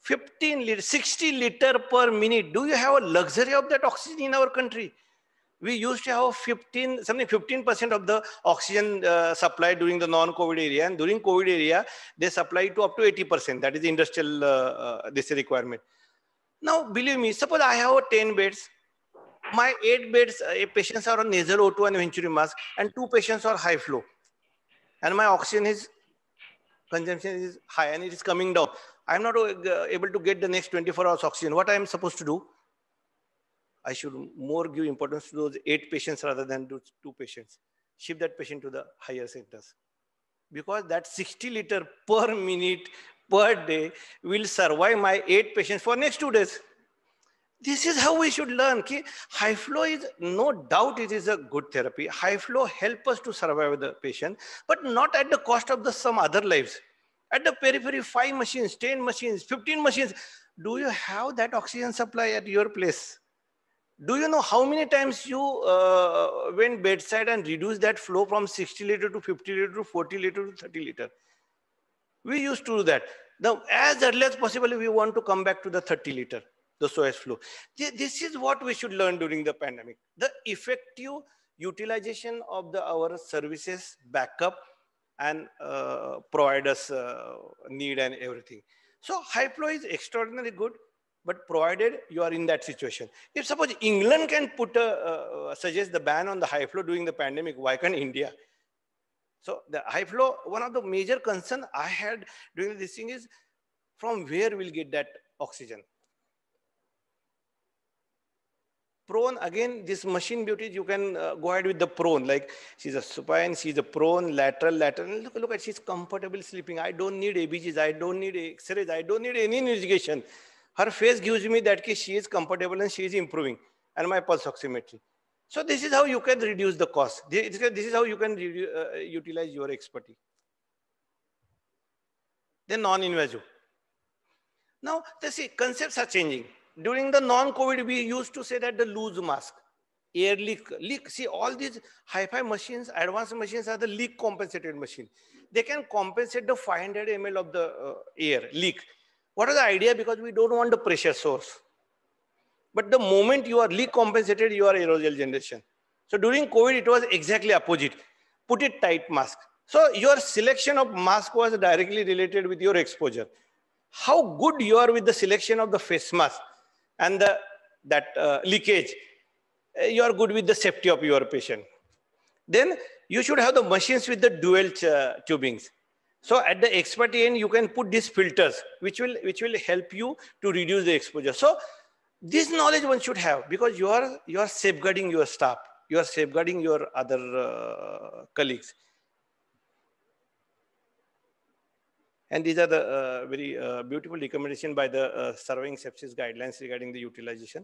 15 liter, 60 liter per minute. Do you have a luxury of that oxygen in our country? We used to have 15, something 15% of the oxygen uh, supply during the non-COVID area. And during COVID area, they supply to up to 80%. That is the industrial, uh, uh, this requirement. Now, believe me, suppose I have 10 beds my eight beds, uh, patients are on nasal O2 and venturi mask, and two patients are high flow. And my oxygen is consumption is high and it is coming down. I'm not uh, able to get the next 24 hours oxygen. What I'm supposed to do? I should more give importance to those eight patients rather than to two patients. Ship that patient to the higher centers. Because that 60 liter per minute per day will survive my eight patients for next two days. This is how we should learn. Ki high flow is no doubt it is a good therapy. High flow help us to survive the patient, but not at the cost of the some other lives. At the periphery, five machines, 10 machines, 15 machines. Do you have that oxygen supply at your place? Do you know how many times you uh, went bedside and reduced that flow from 60 liter to 50 liter to 40 liter to 30 liter? We used to do that. Now, as early as possible, we want to come back to the 30 liter the SOAS flow. This is what we should learn during the pandemic. The effective utilization of the, our services backup and uh, providers uh, need and everything. So high flow is extraordinarily good, but provided you are in that situation. If suppose England can put a, uh, uh suggest the ban on the high flow during the pandemic, why can't India? So the high flow. one of the major concern I had during this thing is from where we'll get that oxygen. prone again this machine beauties you can uh, go ahead with the prone like she's a supine she's a prone lateral lateral look, look at she's comfortable sleeping i don't need abgs i don't need x-rays i don't need any investigation her face gives me that she is comfortable and she is improving and my pulse oximetry so this is how you can reduce the cost this, this is how you can uh, utilize your expertise then non-invasive now the see, concepts are changing during the non-COVID, we used to say that the loose mask, air leak, leak. See, all these hi-fi machines, advanced machines are the leak compensated machine. They can compensate the 500 ml of the uh, air leak. What is the idea? Because we don't want the pressure source. But the moment you are leak compensated, you are aerosol generation. So during COVID, it was exactly opposite. Put it tight mask. So your selection of mask was directly related with your exposure. How good you are with the selection of the face mask and the, that uh, leakage, uh, you are good with the safety of your patient. Then you should have the machines with the dual uh, tubings. So at the expert end, you can put these filters, which will, which will help you to reduce the exposure. So this knowledge one should have because you are, you are safeguarding your staff. You are safeguarding your other uh, colleagues. And these are the uh, very uh, beautiful recommendation by the uh, surveying sepsis guidelines regarding the utilization.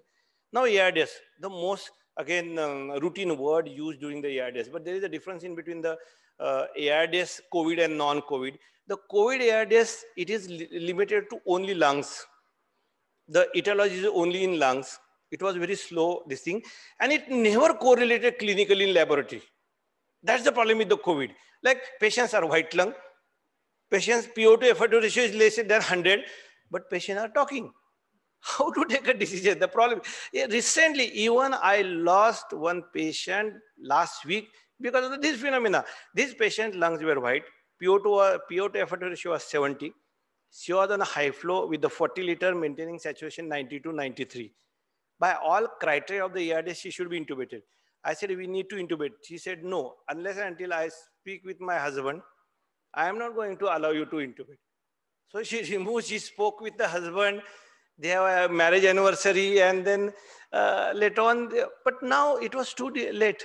Now ARDS, the most, again, um, routine word used during the ARDS, but there is a difference in between the uh, ARDS, COVID and non-COVID. The COVID ARDS, it is li limited to only lungs. The etiology is only in lungs. It was very slow, this thing. And it never correlated clinically in laboratory. That's the problem with the COVID. Like patients are white lung, Patients PO 2 effort to ratio is less than 100, but patients are talking. <laughs> How to take a decision? The problem. Recently, even I lost one patient last week because of this phenomena. This patient lungs were white. PO 2 PO to effort ratio was 70. She was on a high flow with the 40 liter maintaining saturation 92, 93. By all criteria of the ERDS, she should be intubated. I said, we need to intubate. She said, no, unless and until I speak with my husband, I am not going to allow you to intubate. So she removed, she spoke with the husband. They have a marriage anniversary and then uh, later on, but now it was too late.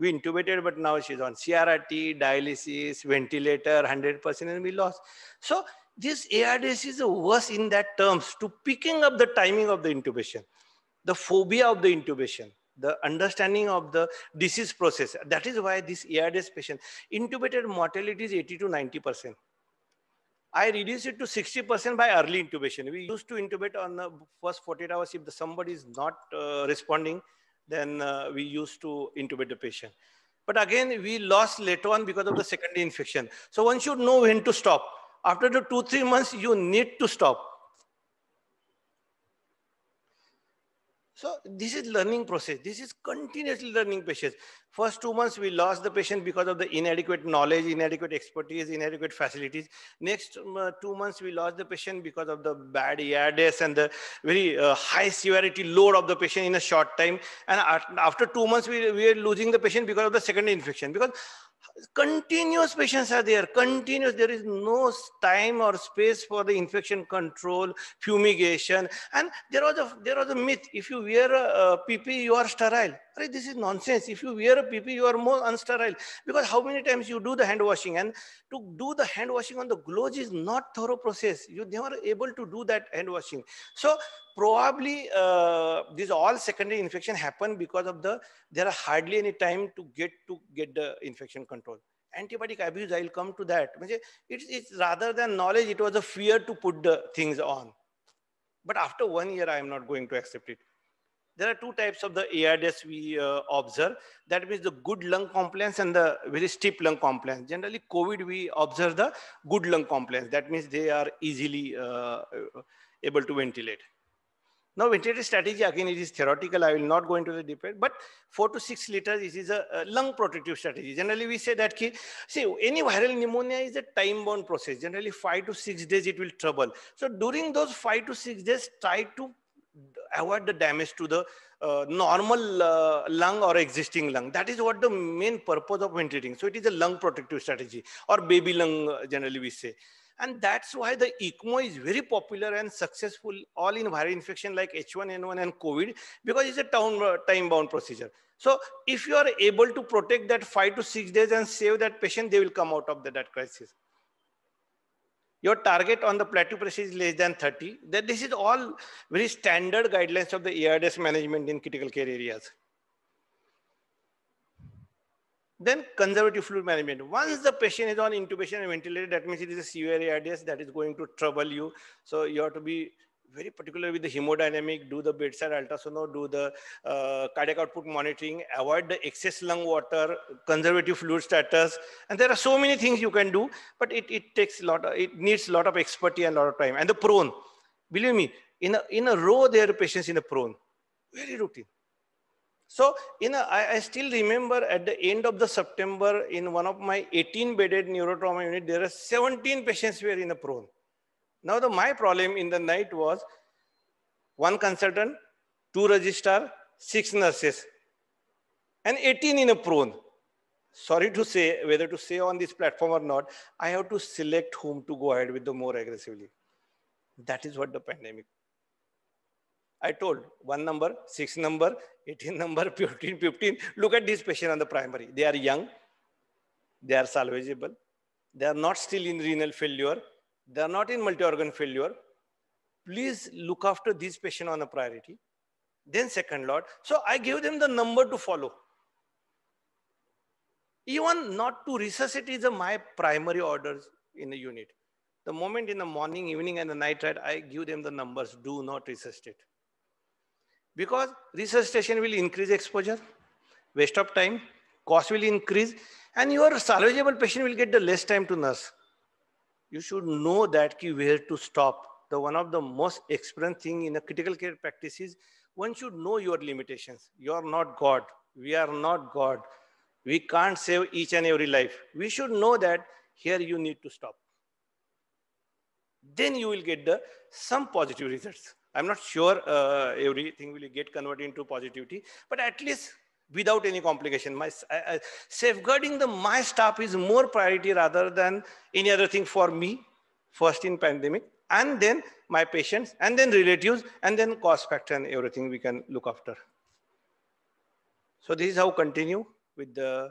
We intubated, but now she's on CRT, dialysis, ventilator, 100% and we lost. So this ARDS is worse in that terms to picking up the timing of the intubation, the phobia of the intubation the understanding of the disease process. That is why this ARDS patient, intubated mortality is 80 to 90%. I reduce it to 60% by early intubation. We used to intubate on the first 48 hours. If somebody is not uh, responding, then uh, we used to intubate the patient. But again, we lost later on because of the secondary infection. So one should know when to stop. After the two, three months, you need to stop So this is learning process. This is continuously learning patients. First two months, we lost the patient because of the inadequate knowledge, inadequate expertise, inadequate facilities. Next um, uh, two months, we lost the patient because of the bad address and the very uh, high severity load of the patient in a short time. And after two months, we, we are losing the patient because of the second infection. Because continuous patients are there, continuous. There is no time or space for the infection control, fumigation. And there was a, there was a myth, if you wear a, a PP, you are sterile this is nonsense. If you wear a PP, you are more unsterile. Because how many times you do the hand washing? And to do the hand washing on the gloves is not thorough process. You never able to do that hand washing. So probably uh, these all secondary infection happen because of the, there are hardly any time to get to get the infection control. Antibiotic abuse, I'll come to that. It's, it's rather than knowledge, it was a fear to put the things on. But after one year, I am not going to accept it there are two types of the AIDs we uh, observe. That means the good lung compliance and the very steep lung compliance. Generally, COVID, we observe the good lung compliance. That means they are easily uh, uh, able to ventilate. Now, ventilator strategy, again, it is theoretical. I will not go into the detail, but four to six liters, this is a, a lung protective strategy. Generally, we say that, ki, see, any viral pneumonia is a time-bound process. Generally, five to six days, it will trouble. So during those five to six days, try to avoid the damage to the uh, normal uh, lung or existing lung. That is what the main purpose of ventilating. So it is a lung protective strategy or baby lung uh, generally we say. And that's why the ECMO is very popular and successful all in viral infection like H1N1 and COVID because it's a time, uh, time bound procedure. So if you are able to protect that five to six days and save that patient, they will come out of the, that crisis your target on the plateau pressure is less than 30. That this is all very standard guidelines of the ARDS management in critical care areas. Then conservative fluid management. Once the patient is on intubation and ventilator, that means it is a severe ARDS that is going to trouble you. So you have to be very particular with the hemodynamic, do the bedside ultrasound, do the uh, cardiac output monitoring, avoid the excess lung water, conservative fluid status. And there are so many things you can do, but it, it takes a lot, of, it needs a lot of expertise and a lot of time. And the prone, believe me, in a, in a row, there are patients in a prone, very routine. So, you know, I, I, still remember at the end of the September in one of my 18 bedded neurotrauma unit, there are 17 patients were in a prone. Now the my problem in the night was one consultant, two registrar, six nurses, and 18 in a prone. Sorry to say, whether to say on this platform or not, I have to select whom to go ahead with the more aggressively. That is what the pandemic. I told one number, six number, 18 <laughs> number, 15, 15. Look at this patient on the primary. They are young. They are salvageable. They are not still in renal failure. They are not in multi-organ failure. Please look after this patient on a priority. Then second lot. So I give them the number to follow. Even not to resuscitate is my primary orders in the unit. The moment in the morning, evening, and the night, right, I give them the numbers. Do not resuscitate. Because resuscitation will increase exposure, waste of time, cost will increase, and your salvageable patient will get the less time to nurse you should know that key where to stop. The one of the most experienced thing in a critical care practice is one should know your limitations. You are not God. We are not God. We can't save each and every life. We should know that here you need to stop. Then you will get the some positive results. I'm not sure uh, everything will get converted into positivity, but at least without any complication. My, uh, uh, safeguarding the my staff is more priority rather than any other thing for me, first in pandemic, and then my patients, and then relatives, and then cost factor and everything we can look after. So this is how continue with the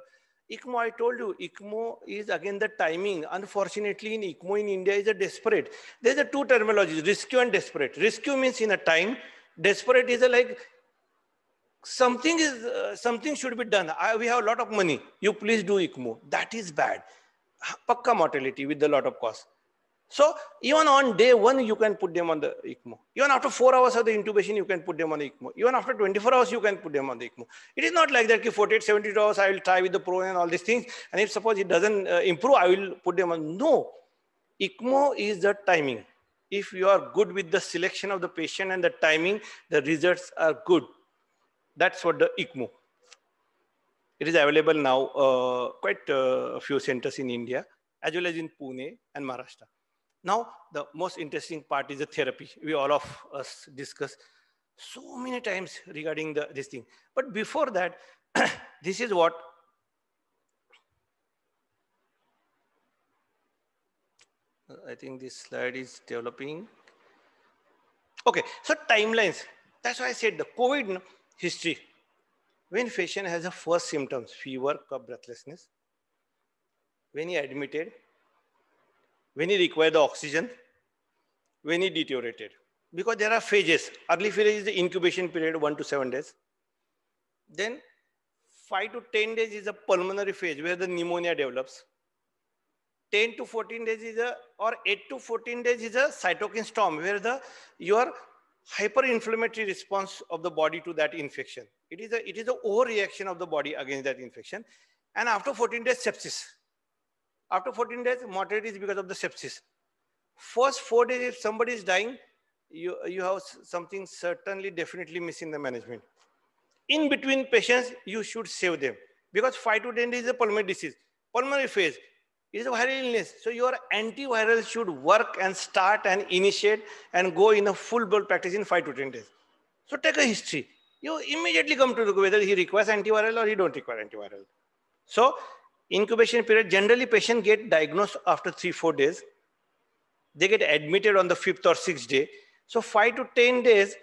ECMO, I told you, ECMO is again the timing. Unfortunately, in ECMO in India is a desperate. There's a two terminologies, rescue and desperate. Rescue means in a time, desperate is a like something is uh, something should be done. I, we have a lot of money. You please do ICMO. That is bad. Pakka mortality with a lot of cost. So even on day one, you can put them on the ECMO. Even after four hours of the intubation, you can put them on the ECMO. Even after 24 hours, you can put them on the ECMO. It is not like that, ki 48, 72 hours, I will try with the pro and all these things. And if suppose it doesn't uh, improve, I will put them on. No, ECMO is the timing. If you are good with the selection of the patient and the timing, the results are good. That's what the ICMO. It is available now uh, quite uh, a few centers in India, as well as in Pune and Maharashtra. Now, the most interesting part is the therapy. We all of us discuss so many times regarding the, this thing. But before that, <coughs> this is what I think this slide is developing. Okay, so timelines. That's why I said the COVID History. When patient has the first symptoms, fever, cough, breathlessness, when he admitted, when he required the oxygen, when he deteriorated. Because there are phases. Early phase is the incubation period, one to seven days. Then five to 10 days is a pulmonary phase where the pneumonia develops. 10 to 14 days is a, or 8 to 14 days is a cytokine storm where the, your hyperinflammatory response of the body to that infection. It is a, it is an overreaction of the body against that infection. And after 14 days, sepsis. After 14 days, mortality is because of the sepsis. First four days, if somebody is dying, you, you have something certainly definitely missing the management. In between patients, you should save them because 5 to 10 days is a pulmonary disease. Pulmonary phase, it is a viral illness. So your antiviral should work and start and initiate and go in a full blown practice in five to 10 days. So take a history. You immediately come to look whether he requires antiviral or he don't require antiviral. So incubation period, generally patient get diagnosed after three, four days. They get admitted on the fifth or sixth day. So five to 10 days,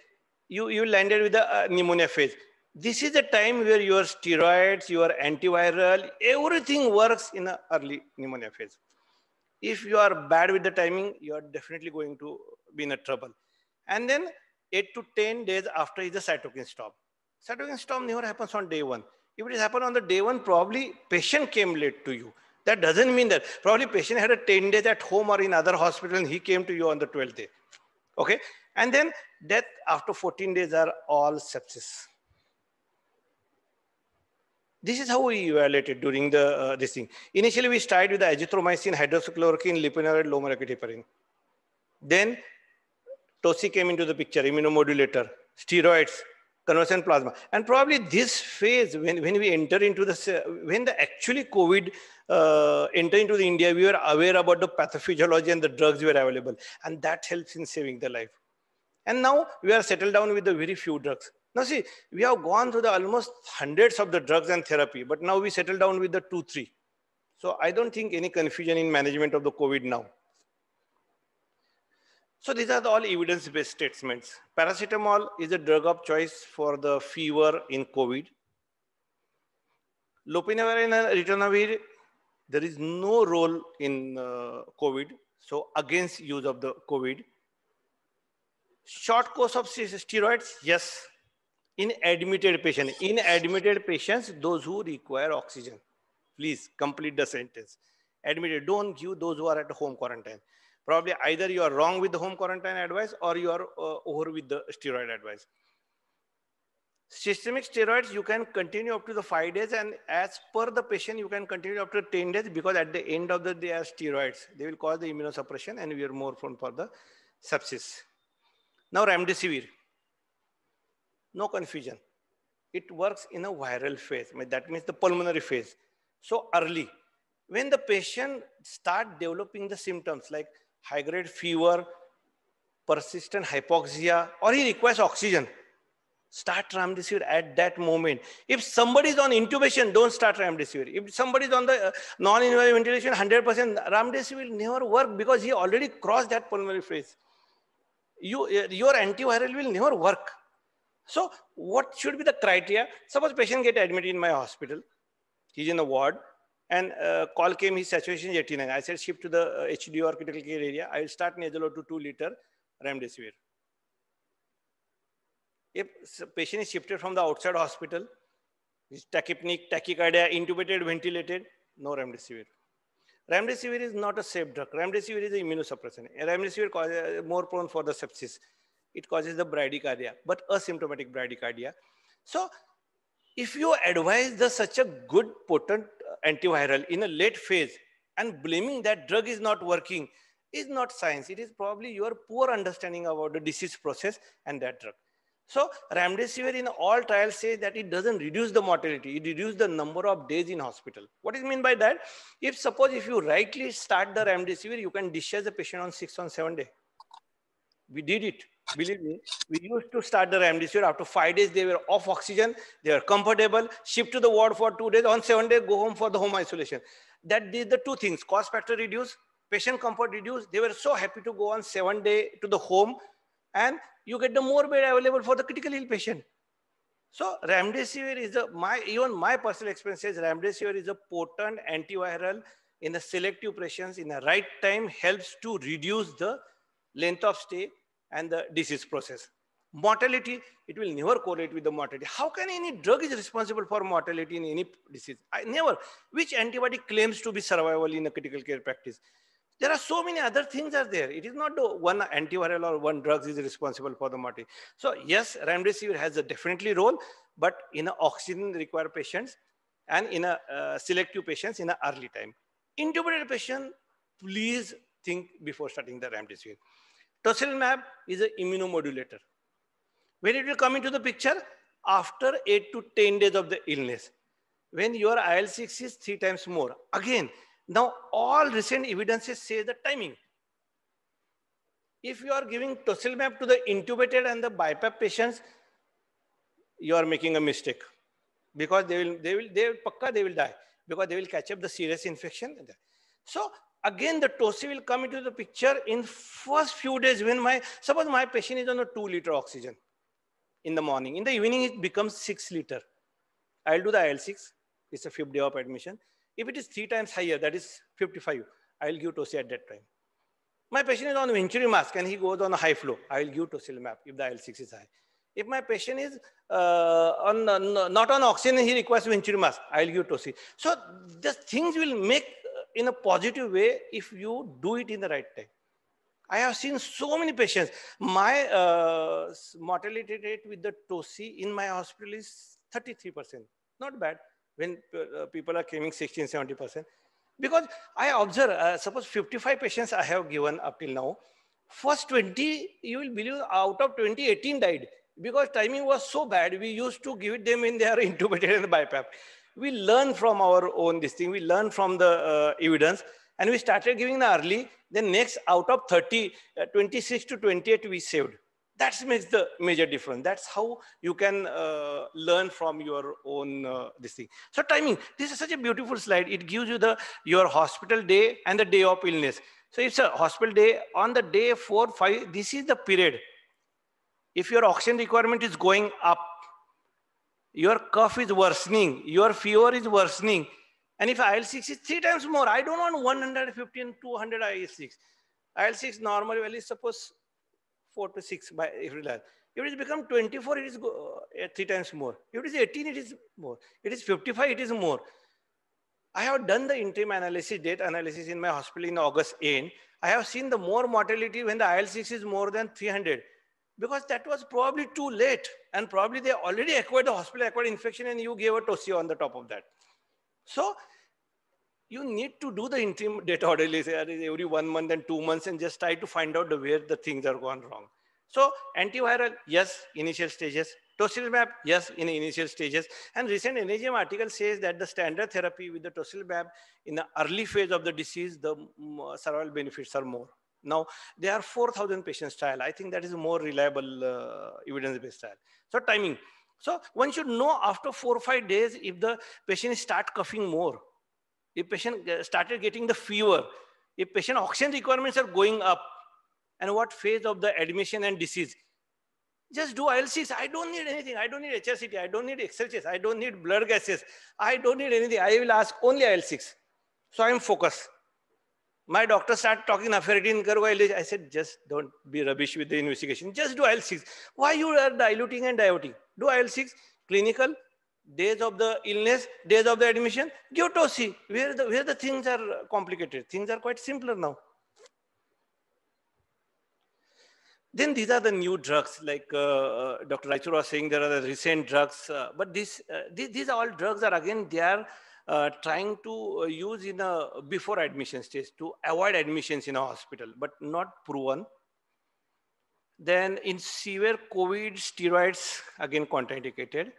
you, you landed with the uh, pneumonia phase. This is the time where your steroids, your antiviral, everything works in an early pneumonia phase. If you are bad with the timing, you are definitely going to be in a trouble. And then 8 to 10 days after is the cytokine storm. Cytokine storm never happens on day one. If it happened on the day one, probably patient came late to you. That doesn't mean that. Probably patient had a 10 days at home or in other hospital and he came to you on the 12th day. Okay. And then death after 14 days are all sepsis. This is how we evaluated during the uh, this thing. Initially, we started with the azithromycin, hydroxychloroquine, lipinaride, lomeroxytiparin. Then TOSI came into the picture, immunomodulator, steroids, conversion plasma. And probably this phase, when, when we enter into the, when the actually COVID uh, enter into the India, we were aware about the pathophysiology and the drugs were available. And that helps in saving the life. And now we are settled down with the very few drugs. Now see, we have gone through the almost hundreds of the drugs and therapy, but now we settle down with the two, three. So I don't think any confusion in management of the COVID now. So these are the all evidence-based statements. Paracetamol is a drug of choice for the fever in COVID. Lopinavir and ritonavir, there is no role in uh, COVID. So against use of the COVID. Short course of steroids, yes in admitted patient in admitted patients those who require oxygen please complete the sentence admitted don't give those who are at home quarantine probably either you are wrong with the home quarantine advice or you are uh, over with the steroid advice systemic steroids you can continue up to the 5 days and as per the patient you can continue up to 10 days because at the end of the day are steroids they will cause the immunosuppression and we are more prone for the sepsis now remdesivir no confusion. It works in a viral phase, that means the pulmonary phase. So early, when the patient start developing the symptoms like high-grade fever, persistent hypoxia, or he requires oxygen, start remdesivir at that moment. If somebody is on intubation, don't start remdesivir. If somebody is on the uh, non-invasive ventilation, 100%, remdesivir will never work because he already crossed that pulmonary phase. You, uh, your antiviral will never work. So what should be the criteria? Suppose patient get admitted in my hospital, he's in the ward, and uh, call came, his saturation is 89. I said shift to the uh, HD or critical care area. I will start nasal to 2 liter remdesivir. If patient is shifted from the outside hospital, is tachypnic, tachycardia, intubated, ventilated, no remdesivir. Remdesivir is not a safe drug. Remdesivir is an immunosuppressant. Remdesivir is uh, more prone for the sepsis it causes the bradycardia, but asymptomatic bradycardia. So if you advise the such a good potent uh, antiviral in a late phase and blaming that drug is not working is not science. It is probably your poor understanding about the disease process and that drug. So ramdesivir in all trials say that it doesn't reduce the mortality, it reduces the number of days in hospital. What is mean by that? If suppose if you rightly start the ramdesivir, you can discharge the patient on six on seven day. We did it. Believe me, we used to start the remdesivir. After five days, they were off oxygen. They were comfortable. Shipped to the ward for two days. On seven days, go home for the home isolation. That did the two things. Cost factor reduced. Patient comfort reduced. They were so happy to go on seven day to the home. And you get the more bed available for the critical ill patient. So remdesivir is a, my, even my personal experience says remdesivir is a potent antiviral in the selective patients in the right time helps to reduce the length of stay and the disease process. Mortality, it will never correlate with the mortality. How can any drug is responsible for mortality in any disease? I never. Which antibody claims to be survival in a critical care practice? There are so many other things are there. It is not one antiviral or one drug is responsible for the mortality. So yes, remdesivir has a definitely role, but in a oxygen required patients and in a uh, selective patients in an early time. Intubated patient, please think before starting the remdesivir. Tocilizumab is an immunomodulator. When it will come into the picture? After 8 to 10 days of the illness. When your IL-6 is three times more. Again, now all recent evidences say the timing. If you are giving tocilizumab to the intubated and the BiPAP patients, you are making a mistake because they will, they will, they will, they will die because they will catch up the serious infection. So again the tosi will come into the picture in first few days when my suppose my patient is on a 2 liter oxygen in the morning in the evening it becomes 6 liter i'll do the il6 it's a fifth day of admission if it is three times higher that is 55 i'll give tosi at that time my patient is on venturi mask and he goes on a high flow i'll give tocilizumab if the il6 is high if my patient is uh, on, uh, not on oxygen, he requires venturi mask. I'll give tosi. So the things will make in a positive way if you do it in the right time. I have seen so many patients. My uh, mortality rate with the TOSI in my hospital is 33%. Not bad when uh, people are claiming 16, 70%. Because I observe, uh, suppose 55 patients I have given up till now. First 20, you will believe out of 20, 18 died. Because timing was so bad, we used to give them in their <laughs> intubated in the BiPAP we learn from our own this thing, we learn from the uh, evidence, and we started giving the early, then next out of 30, uh, 26 to 28 we saved. That makes the major difference. That's how you can uh, learn from your own uh, this thing. So timing, this is such a beautiful slide. It gives you the your hospital day and the day of illness. So it's a hospital day on the day four, five, this is the period. If your oxygen requirement is going up, your cough is worsening. Your fever is worsening. And if IL-6 is three times more, I don't want 115, 200 IL-6. IL-6 normal value is suppose four to six by if it is. If it has become 24, it is go, uh, three times more. If it is 18, it is more. It is 55, it is more. I have done the interim analysis, data analysis in my hospital in August end. I have seen the more mortality when the IL-6 is more than 300 because that was probably too late and probably they already acquired the hospital acquired infection and you gave a tosio on the top of that. So you need to do the interim data audit every one month and two months and just try to find out where the things are gone wrong. So antiviral, yes, initial stages. Tocilizumab, yes, in initial stages. And recent NAGM article says that the standard therapy with the tocilizumab in the early phase of the disease, the mm, survival benefits are more. Now, there are 4,000 patients trial. I think that is a more reliable uh, evidence-based trial. So timing. So one should know after four or five days if the patient start coughing more, if patient started getting the fever, if patient oxygen requirements are going up, and what phase of the admission and disease. Just do ILCs. I don't need anything. I don't need HRCT. I don't need XLCS. I don't need blood gases. I don't need anything. I will ask only IL-6. So I'm focused. My doctor started talking naferidine carbohydrate. I said, just don't be rubbish with the investigation. Just do IL-6. Why you are diluting and diverting? Do IL-6, clinical, days of the illness, days of the admission, give see Where the, where the things are complicated. Things are quite simpler now. Then these are the new drugs, like uh, uh Dr. Raichur was saying, there are the recent drugs, uh, but this, uh, these, these all drugs are again, they are uh, trying to uh, use in a before admission stage to avoid admissions in a hospital, but not proven. Then in severe COVID, steroids, again contraindicated.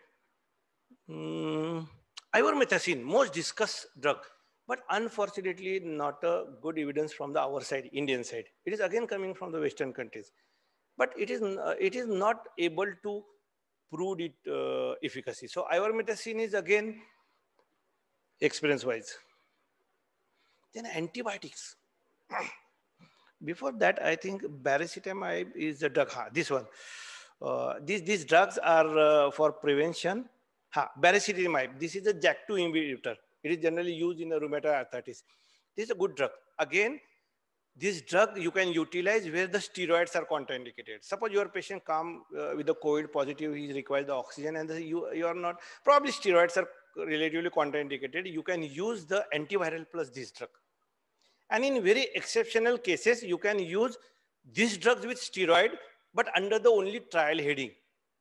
Mm, ivermectin, most discussed drug, but unfortunately not a good evidence from the our side, Indian side. It is again coming from the Western countries, but it is, uh, it is not able to prove it uh, efficacy. So ivermectin is again experience wise. Then antibiotics. Before that, I think baricitamib is the drug. this one. Uh, these, these drugs are uh, for prevention. Huh, baricitamib. This is a JAK2 inhibitor. It is generally used in the rheumatoid arthritis. This is a good drug. Again, this drug you can utilize where the steroids are contraindicated. Suppose your patient come uh, with a COVID positive, he requires the oxygen and the, you, you are not, probably steroids are relatively contraindicated, you can use the antiviral plus this drug. And in very exceptional cases, you can use these drugs with steroid, but under the only trial heading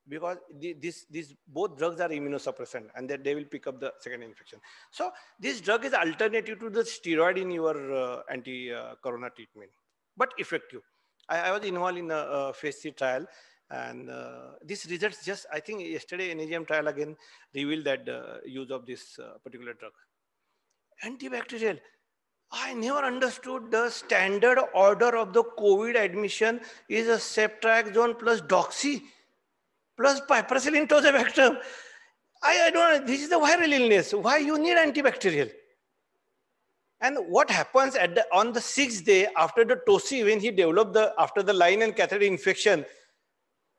because these this both drugs are immunosuppressant and that they will pick up the second infection so this drug is alternative to the steroid in your uh, anti uh, corona treatment but effective I, I, was involved in a, a phase c trial and uh, this results just, I think yesterday NAGM trial again revealed that uh, use of this uh, particular drug. Antibacterial, I never understood the standard order of the COVID admission is a ceftriaxone plus doxy plus piperacillin tozobactam. I, I don't know, this is a viral illness. Why you need antibacterial? And what happens at the, on the sixth day after the tosi, when he developed the, after the line and catheter infection,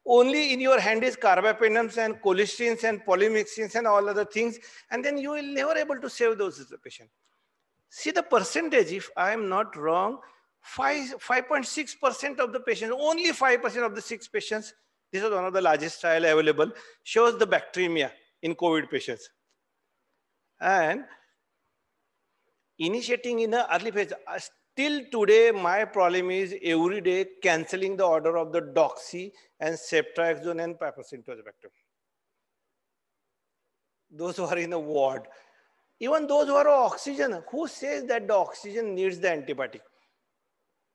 only in your hand is carbapenems and colistins and polymyxins and all other things, and then you will never able to save those patients. See the percentage, if I am not wrong, 5.6% of the patients, only 5% of the six patients, this is one of the largest trial available, shows the bacteremia in COVID patients. And initiating in the early phase, uh, till today, my problem is every day canceling the order of the doxy and ceftriaxone and pipacintozobactam. Those who are in the ward, even those who are oxygen, who says that the oxygen needs the antibiotic?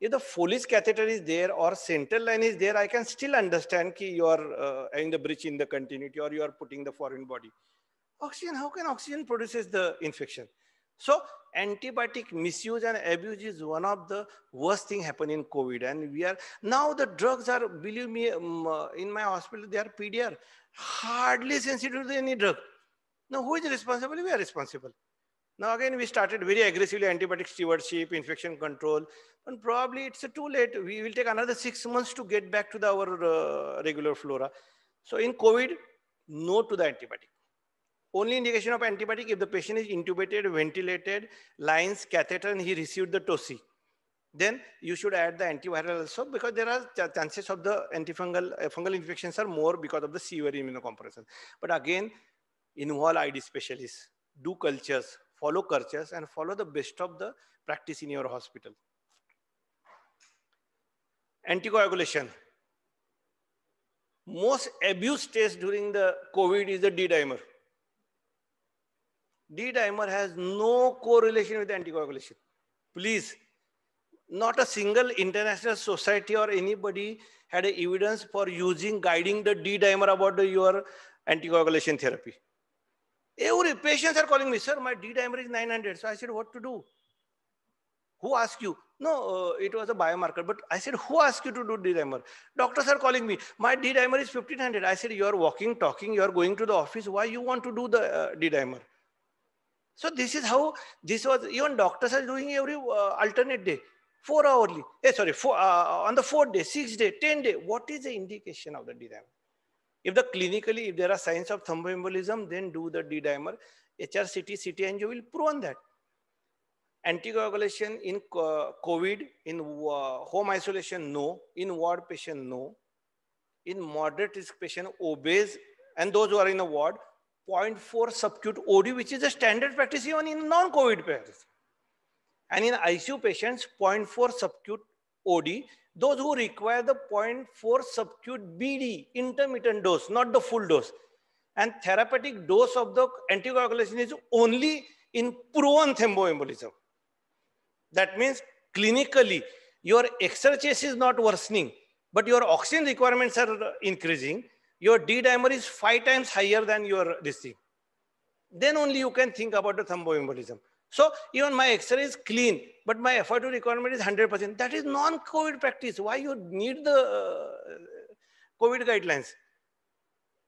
If the Foley's catheter is there or central line is there, I can still understand that you are uh, the breach in the continuity or you are putting the foreign body. Oxygen, how can oxygen produces the infection? So antibiotic misuse and abuse is one of the worst thing happen in COVID. And we are, now the drugs are, believe me, um, uh, in my hospital, they are PDR, hardly sensitive to any drug. Now who is responsible? We are responsible. Now again, we started very aggressively antibiotic stewardship, infection control, and probably it's too late. We will take another six months to get back to the, our uh, regular flora. So in COVID, no to the antibiotic. Only indication of antibiotic if the patient is intubated, ventilated, lines, catheter, and he received the TOSI. Then you should add the antiviral also because there are ch chances of the antifungal uh, fungal infections are more because of the severe immunocompression. But again, involve ID specialists, do cultures, follow cultures, and follow the best of the practice in your hospital. Anticoagulation. Most abused test during the COVID is the D-dimer D dimer has no correlation with anticoagulation. Please, not a single international society or anybody had evidence for using, guiding the D dimer about the, your anticoagulation therapy. Every patients are calling me, sir, my D dimer is 900. So I said, what to do? Who asked you? No, uh, it was a biomarker. But I said, who asked you to do D dimer? Doctors are calling me. My D dimer is 1500. I said, you are walking, talking, you are going to the office. Why you want to do the uh, D dimer? So this is how this was even doctors are doing every uh, alternate day, four hourly. Eh, sorry, four, uh, on the fourth day, six day, ten day. What is the indication of the D dimer? If the clinically, if there are signs of thromboembolism, then do the D dimer. HRCT, CT you will prove on that. Anticoagulation in COVID, in uh, home isolation, no. In ward patient, no. In moderate risk patient, obeys, and those who are in a ward, 0.4 subacute OD, which is a standard practice even in non-COVID patients. And in ICU patients, 0.4 subacute OD, those who require the 0.4 subacute BD, intermittent dose, not the full dose. And therapeutic dose of the anticoagulation is only in proven thromboembolism. That means clinically, your exercise is not worsening, but your oxygen requirements are increasing your D dimer is five times higher than your this thing. Then only you can think about the thromboembolism. So even my X-ray is clean, but my effort 2 requirement is 100%. That is non-COVID practice. Why you need the uh, COVID guidelines?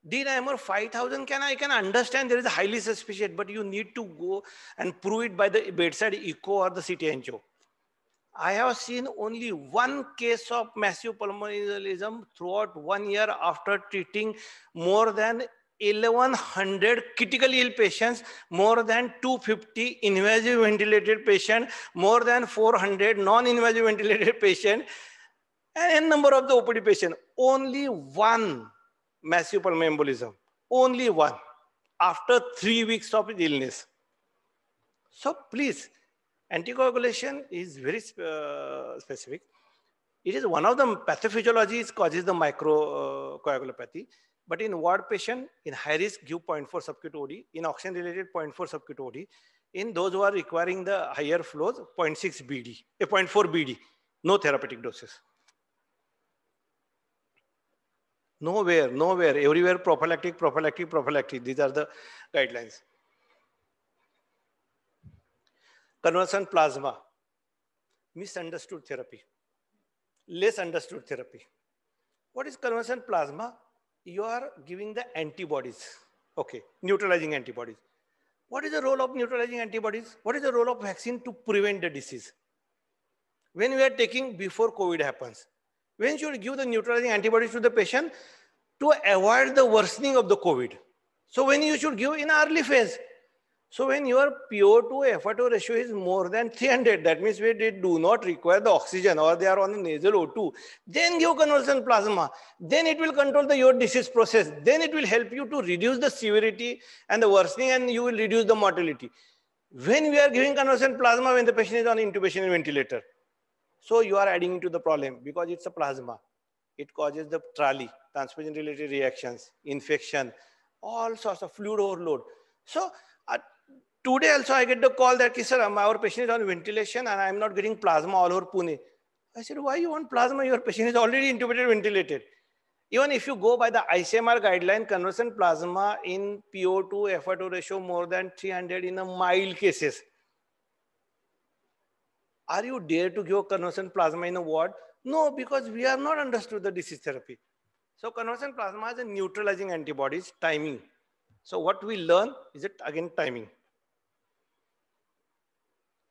D-dimer 5000 can I can understand there is a highly suspicious, but you need to go and prove it by the bedside echo or the CT angio. I have seen only one case of massive pulmonary embolism throughout one year after treating more than 1100 critical ill patients, more than 250 invasive ventilated patients, more than 400 non-invasive ventilated patients, and n number of the OPD patients. Only one massive pulmonary embolism, only one after three weeks of illness. So please, Anticoagulation is very uh, specific. It is one of the pathophysiologies causes the microcoagulopathy. Uh, but in ward patient, in high risk, give 0.4 subcut OD. In oxygen related, 0.4 subcut OD. In those who are requiring the higher flows, 0.6 BD, a eh, 0.4 BD, no therapeutic doses. Nowhere, nowhere, everywhere prophylactic, prophylactic, prophylactic. These are the guidelines. conversion plasma, misunderstood therapy, less understood therapy. What is conversion plasma? You are giving the antibodies, okay, neutralizing antibodies. What is the role of neutralizing antibodies? What is the role of vaccine to prevent the disease? When we are taking before COVID happens, when should give the neutralizing antibodies to the patient to avoid the worsening of the COVID? So when you should give in early phase, so when your PO2 FO2 ratio is more than 300, that means we do not require the oxygen or they are on the nasal O2, then give convalescent plasma. Then it will control the your disease process. Then it will help you to reduce the severity and the worsening and you will reduce the mortality. When we are giving convalescent plasma when the patient is on intubation and ventilator. So you are adding to the problem because it's a plasma. It causes the trolley, transfusion related reactions, infection, all sorts of fluid overload. So Today also I get the call that, sir, um, our patient is on ventilation and I'm not getting plasma all over Pune. I said, why you want plasma? Your patient is already intubated, ventilated. Even if you go by the ICMR guideline, conversion plasma in PO2, FR2 ratio more than 300 in a mild cases. Are you dare to give conversion plasma in a ward? No, because we have not understood the disease therapy. So conversion plasma is a neutralizing antibodies timing. So what we learn is it again timing.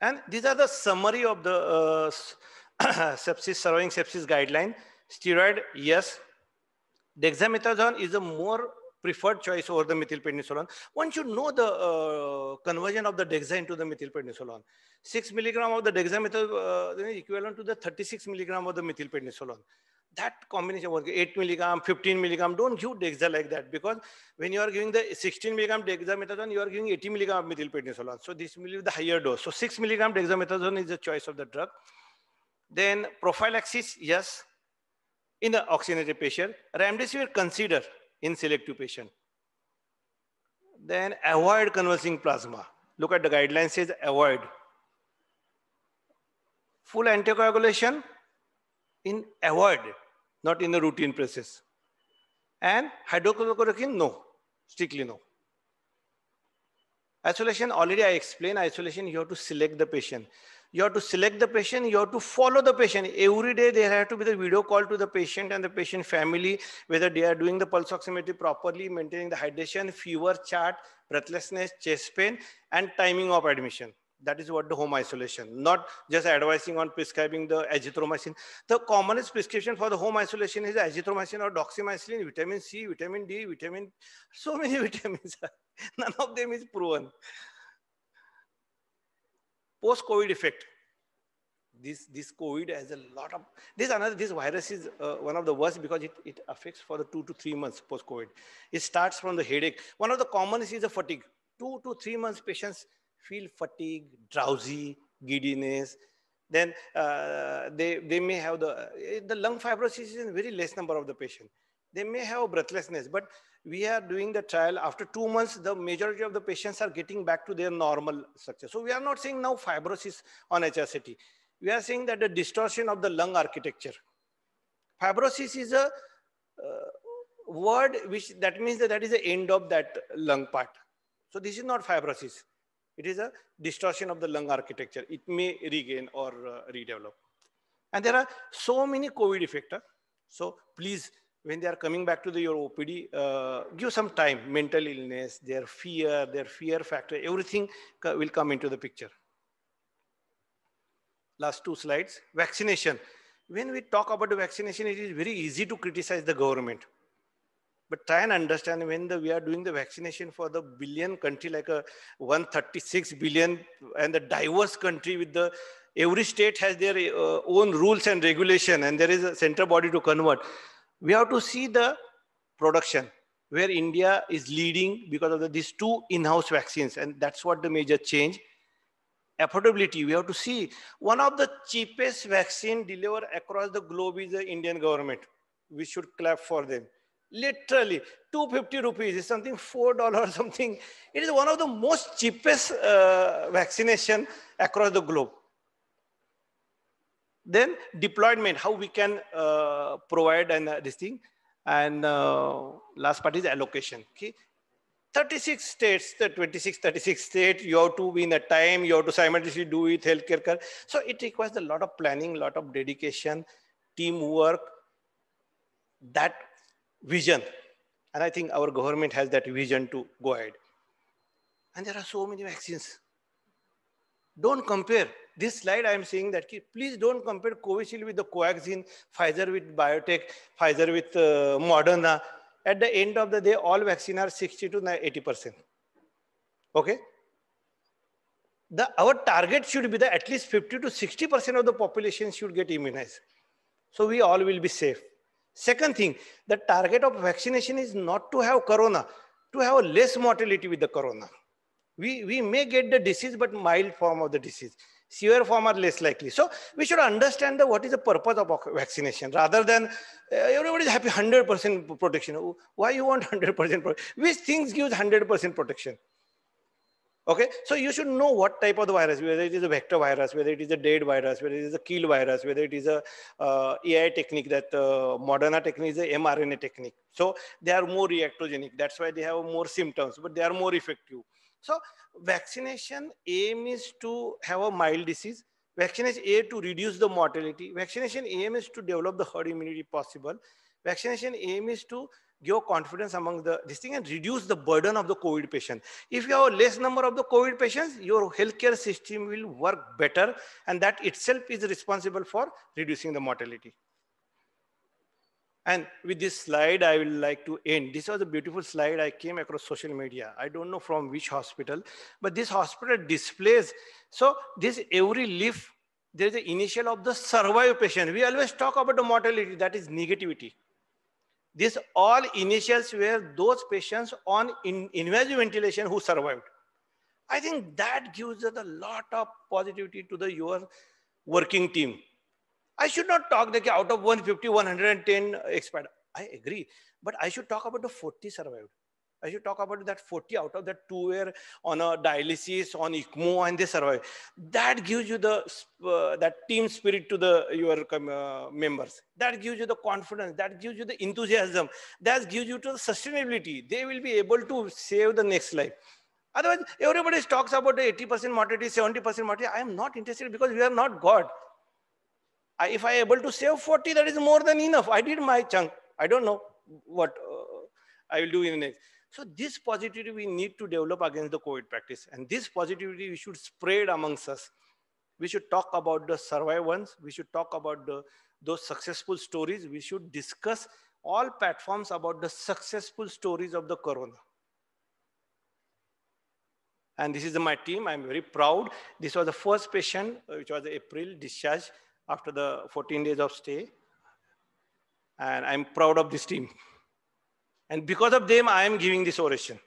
And these are the summary of the uh, <clears throat> sepsis, surviving sepsis guideline. Steroid, yes. Dexamethasone is a more preferred choice over the methylprednisolone. One should know the uh, conversion of the dexa into the methylprednisolone, 6 milligram of the dexamethasone uh, is equivalent to the 36 milligram of the methylprednisolone that combination was 8 milligram, 15 milligram, don't give Dexa like that because when you are giving the 16 milligram dexamethasone, you are giving 80 milligram of methylprednisolone. So this will be the higher dose. So 6 milligram dexamethasone is the choice of the drug. Then prophylaxis, yes, in the oxygenated patient. Remdesivir consider in selective patient. Then avoid convulsing plasma. Look at the guidelines; says avoid. Full anticoagulation in avoid not in the routine process. And hydroxychloroquine, no, strictly no. Isolation, already I explained isolation, you have to select the patient. You have to select the patient, you have to follow the patient. Every day there have to be the video call to the patient and the patient family, whether they are doing the pulse oximetry properly, maintaining the hydration, fever chart, breathlessness, chest pain, and timing of admission. That is what the home isolation, not just advising on prescribing the azithromycin. The commonest prescription for the home isolation is azithromycin or doxycycline, vitamin C, vitamin D, vitamin, so <laughs> many vitamins. <laughs> None of them is proven. Post-COVID effect. This, this COVID has a lot of, this another, this virus is uh, one of the worst because it, it affects for the two to three months post-COVID. It starts from the headache. One of the commonest is the fatigue. Two to three months patients feel fatigue, drowsy, giddiness. Then uh, they, they may have the, eh, the lung fibrosis in very less number of the patient. They may have breathlessness, but we are doing the trial. After two months, the majority of the patients are getting back to their normal structure. So we are not saying now fibrosis on HRCT. We are saying that the distortion of the lung architecture. Fibrosis is a uh, word which that means that that is the end of that lung part. So this is not fibrosis. It is a distortion of the lung architecture. It may regain or uh, redevelop. And there are so many COVID effector. So please, when they are coming back to the, your OPD, uh, give some time, mental illness, their fear, their fear factor, everything will come into the picture. Last two slides, vaccination. When we talk about vaccination, it is very easy to criticize the government but try and understand when the, we are doing the vaccination for the billion country, like a 136 billion and the diverse country with the every state has their uh, own rules and regulation and there is a central body to convert. We have to see the production where India is leading because of the, these two in-house vaccines. And that's what the major change affordability. We have to see one of the cheapest vaccine delivered across the globe is the Indian government. We should clap for them literally 250 rupees is something four dollar <laughs> something it is one of the most cheapest uh, vaccination across the globe then deployment how we can uh, provide and uh, this thing and uh, last part is allocation okay 36 states the 26 36 states you have to be in a time you have to simultaneously do it healthcare care. so it requires a lot of planning lot of dedication teamwork that vision. And I think our government has that vision to go ahead. And there are so many vaccines. Don't compare. This slide I am saying that please don't compare Covishield with the Coaxin, Pfizer with Biotech, Pfizer with uh, Moderna. At the end of the day, all vaccines are 60 to 80%. Okay? The, our target should be that at least 50 to 60% of the population should get immunized. So we all will be safe. Second thing, the target of vaccination is not to have corona, to have less mortality with the corona. We, we may get the disease, but mild form of the disease. Severe form are less likely. So we should understand the, what is the purpose of vaccination rather than uh, everybody is happy 100% protection. Why you want 100% protection? Which things gives 100% protection? Okay, so you should know what type of the virus, whether it is a vector virus, whether it is a dead virus, whether it is a kill virus, whether it is a uh, AI technique that uh, Moderna technique is a mRNA technique. So they are more reactogenic. That's why they have more symptoms, but they are more effective. So vaccination aim is to have a mild disease. Vaccination aim to reduce the mortality. Vaccination aim is to develop the herd immunity possible. Vaccination aim is to give confidence among the this thing and reduce the burden of the COVID patient. If you have less number of the COVID patients, your healthcare system will work better, and that itself is responsible for reducing the mortality. And with this slide, I will like to end. This was a beautiful slide I came across social media. I don't know from which hospital, but this hospital displays. So this every leaf, there's the initial of the survive patient. We always talk about the mortality, that is negativity. This all initials were those patients on in, invasive ventilation who survived. I think that gives us a lot of positivity to the your working team. I should not talk that out of 150, 110 expired. I agree, but I should talk about the 40 survived. As you talk about that 40 out of that two were on a dialysis, on ECMO, and they survive. That gives you the uh, that team spirit to the your uh, members. That gives you the confidence. That gives you the enthusiasm. That gives you to the sustainability. They will be able to save the next life. Otherwise, everybody talks about the 80% mortality, 70% mortality. I am not interested because we are not God. I, if I am able to save 40, that is more than enough. I did my chunk. I don't know what uh, I will do in the next. So this positivity we need to develop against the COVID practice. And this positivity we should spread amongst us. We should talk about the survivors. We should talk about the, those successful stories. We should discuss all platforms about the successful stories of the corona. And this is my team. I'm very proud. This was the first patient, uh, which was April discharge after the 14 days of stay. And I'm proud of this team. And because of them, I am giving this oration.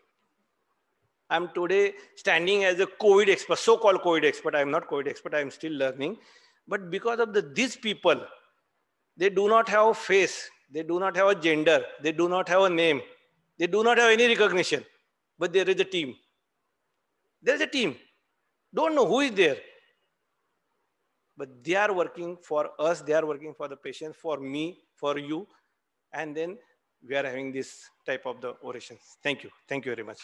I'm today standing as a COVID expert, so-called COVID expert. I'm not COVID expert, I'm still learning. But because of the, these people, they do not have a face, they do not have a gender, they do not have a name, they do not have any recognition, but there is a team. There is a team. Don't know who is there. But they are working for us, they are working for the patient, for me, for you. And then we are having this type of the orations. Thank you. Thank you very much.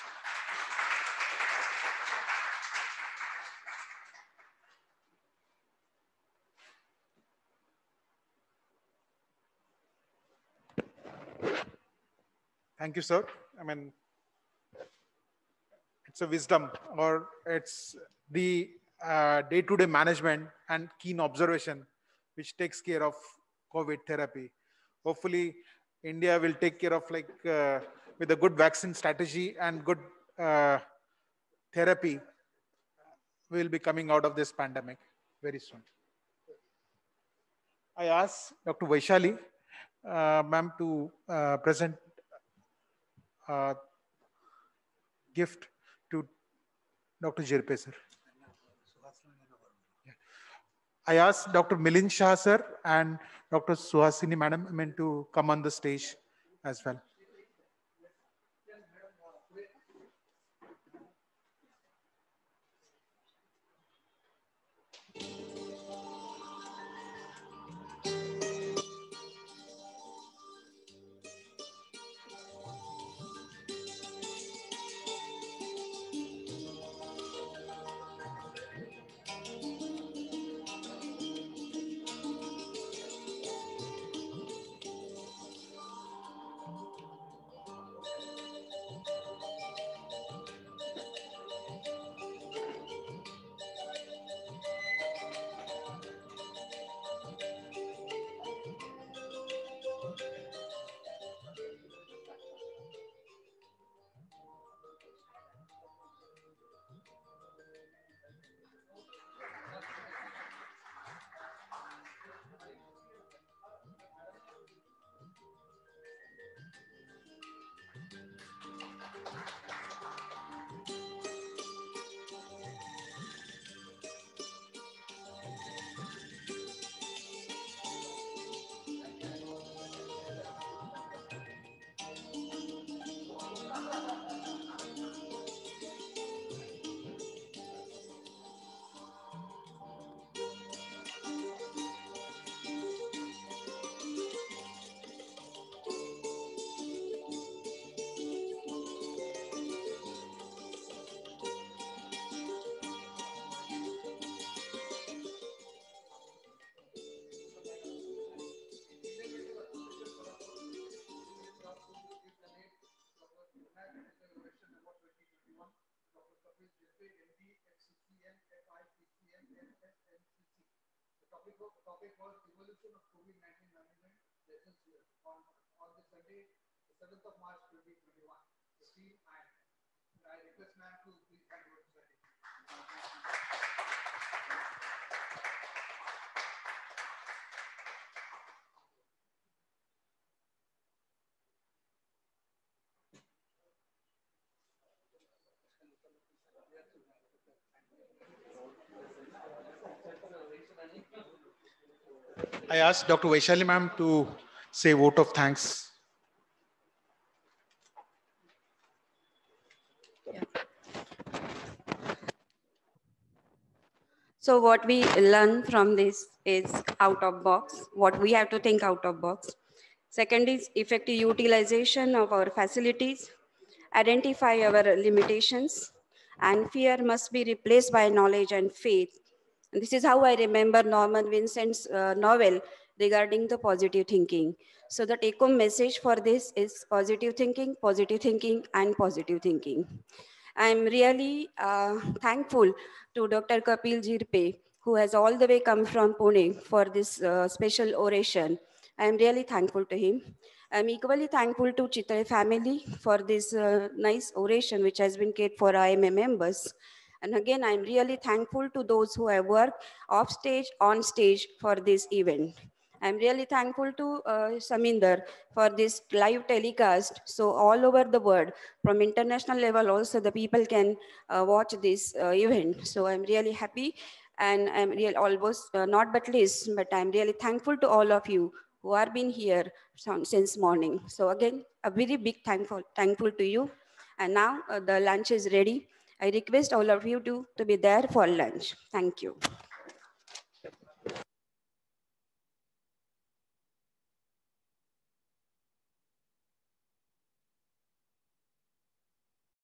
Thank you, sir. I mean, it's a wisdom or it's the uh, day-to-day uh, -day management and keen observation which takes care of COVID therapy. Hopefully, India will take care of like uh, with a good vaccine strategy and good uh, therapy, we will be coming out of this pandemic very soon. I ask Dr. Vaishali, uh, ma'am, to uh, present a uh, gift to Dr. Jirpe, sir. I asked Dr. Milind Shah sir and Dr. Suhasini madam to come on the stage as well. I ask Dr. Vaishali ma'am to say vote of thanks. So what we learn from this is out of box, what we have to think out of box. Second is effective utilization of our facilities, identify our limitations, and fear must be replaced by knowledge and faith and this is how I remember Norman Vincent's uh, novel regarding the positive thinking. So the take home message for this is positive thinking, positive thinking, and positive thinking. I'm really uh, thankful to Dr. Kapil Jirpe, who has all the way come from Pune for this uh, special oration. I'm really thankful to him. I'm equally thankful to Chitra family for this uh, nice oration, which has been catered for IMA members. And again, I'm really thankful to those who have worked off stage, on stage for this event. I'm really thankful to uh, Saminder for this live telecast. So all over the world, from international level also, the people can uh, watch this uh, event. So I'm really happy and I'm real almost uh, not but least, but I'm really thankful to all of you who have been here since morning. So again, a very big thankful, thankful to you. And now uh, the lunch is ready. I request all of you to, to be there for lunch. Thank you.